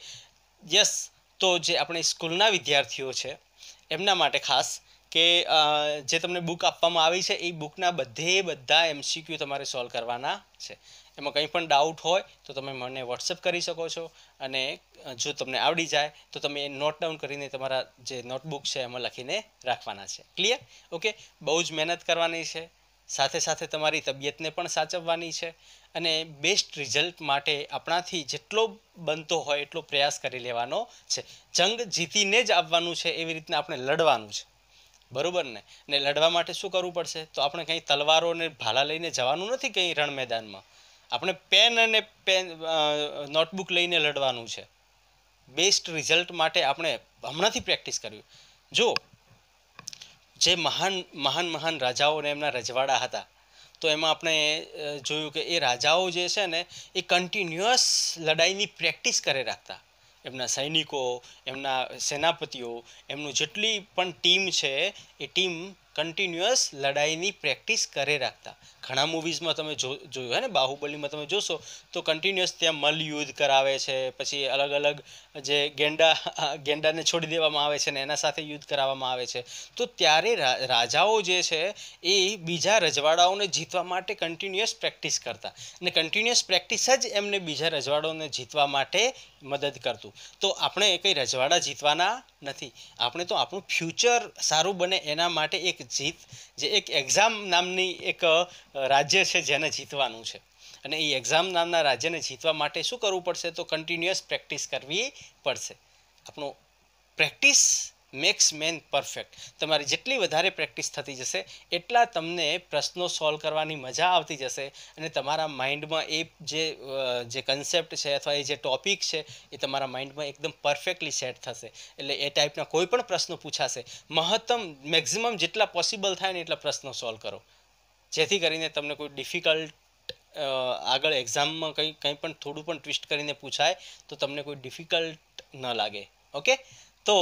યસ તો જે આપણે સ્કૂલના વિદ્યાર્થીઓ છે એમના માટે ખાસ કે જે તમને બુક આપવામાં આવી છે એ બુકના બધે બધા એમસીક્યુ તમારે સોલ્વ કરવાના છે એમાં કંઈ પણ ડાઉટ હોય તો તમે મને વોટ્સઅપ કરી શકો છો અને જો તમને આવડી જાય તો તમે એ નોટ ડાઉન કરીને તમારા જે નોટબુક છે એમાં લખીને રાખવાના છે ક્લિયર ઓકે બહુ જ મહેનત કરવાની છે સાથે સાથે તમારી તબિયતને પણ સાચવવાની છે અને બેસ્ટ રિઝલ્ટ માટે આપણાથી જેટલો બનતો હોય એટલો પ્રયાસ કરી લેવાનો છે જંગ જીતીને જ આવવાનું છે એવી રીતના આપણે લડવાનું છે બરાબર ને ને લડવા માટે શું કરવું પડશે તો આપણે કંઈ તલવારો ને ભાલા લઈને જવાનું નથી કંઈ રણ મેદાનમાં આપણે પેન અને પેન નોટબુક લઈને લડવાનું છે બેસ્ટ રિઝલ્ટ માટે આપણે હમણાંથી પ્રેક્ટિસ કરવી જો જે મહાન મહાન મહાન રાજાઓને એમના રજવાડા હતા તો એમાં આપણે જોયું કે એ રાજાઓ જે છે ને એ કન્ટિન્યુઅસ લડાઈની પ્રેક્ટિસ કરે રાખતા એમના સૈનિકો એમના સેનાપતિઓ એમનું જેટલી પણ ટીમ છે એ ટીમ કન્ટિન્યુઅસ લડાઈની પ્રેક્ટિસ કરે રાખતા ઘણા મૂવીઝમાં તમે જો જોયું હે ને બાહુબલીમાં તમે જોશો તો કન્ટિન્યુઅસ ત્યાં મલયુદ્ધ કરાવે છે પછી અલગ અલગ જે ગેંડા ગેંડાને છોડી દેવામાં આવે છે ને એના સાથે યુદ્ધ કરાવવામાં આવે છે તો ત્યારે રાજાઓ જે છે એ બીજા રજવાડાઓને જીતવા માટે કન્ટિન્યુઅસ પ્રેક્ટિસ કરતા અને કન્ટિન્યુઅસ પ્રેક્ટિસ જ એમને બીજા રજવાડાઓને જીતવા માટે મદદ કરતું તો આપણે કંઈ રજવાડા જીતવાના નથી આપણે તો આપણું ફ્યુચર સારું બને એના માટે એક જીત જે એક એક્ઝામ નામની એક રાજ્ય છે જેને જીતવાનું છે અને એ એક્ઝામ નામના રાજ્યને જીતવા માટે શું કરવું પડશે તો કન્ટિન્યુઅસ પ્રેક્ટિસ કરવી પડશે આપણું પ્રેક્ટિસ મેક્સ મેન પરફેક્ટ તમારી જેટલી વધારે પ્રેક્ટિસ થતી જશે એટલા તમને પ્રશ્નો સોલ્વ કરવાની મજા આવતી જશે અને તમારા માઇન્ડમાં એ જે જે કન્સેપ્ટ છે અથવા એ જે ટોપિક છે એ તમારા માઇન્ડમાં એકદમ પરફેક્ટલી સેટ થશે એટલે એ ટાઈપના કોઈ પણ પ્રશ્નો પૂછાશે મહત્તમ મેક્ઝિમમ જેટલા પોસિબલ થાય ને એટલા પ્રશ્નો સોલ્વ કરો જેથી કરીને તમને કોઈ ડિફિકલ્ટ આગળ એક્ઝામમાં કંઈ કંઈ પણ થોડું પણ ટ્વિસ્ટ કરીને પૂછાય તો તમને કોઈ ડિફિકલ્ટ ન લાગે ઓકે તો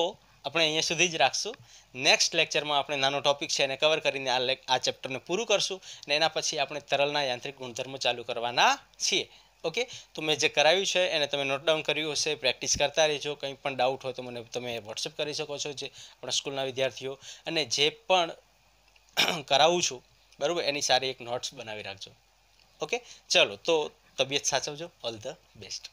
આપણે અહીંયા સુધી જ રાખશું નેક્સ્ટ લેક્ચરમાં આપણે નાનો ટોપિક છે એને કવર કરીને આ લેક આ ચેપ્ટરને પૂરું કરશું અને એના પછી આપણે તરલના યાંત્રિક ગુણધર્મો ચાલુ કરવાના છીએ ઓકે તો મેં જે કરાવ્યું છે એને તમે નોટ ડાઉન કર્યું હશે પ્રેક્ટિસ કરતા રહેજો કંઈ પણ ડાઉટ હોય તો મને તમે વોટ્સઅપ કરી શકો છો જે આપણા સ્કૂલના વિદ્યાર્થીઓ અને જે પણ કરાવું છું બરાબર એની સારી એક નોટ્સ બનાવી રાખજો ઓકે ચલો તો તબિયત સાચવજો ઓલ ધ બેસ્ટ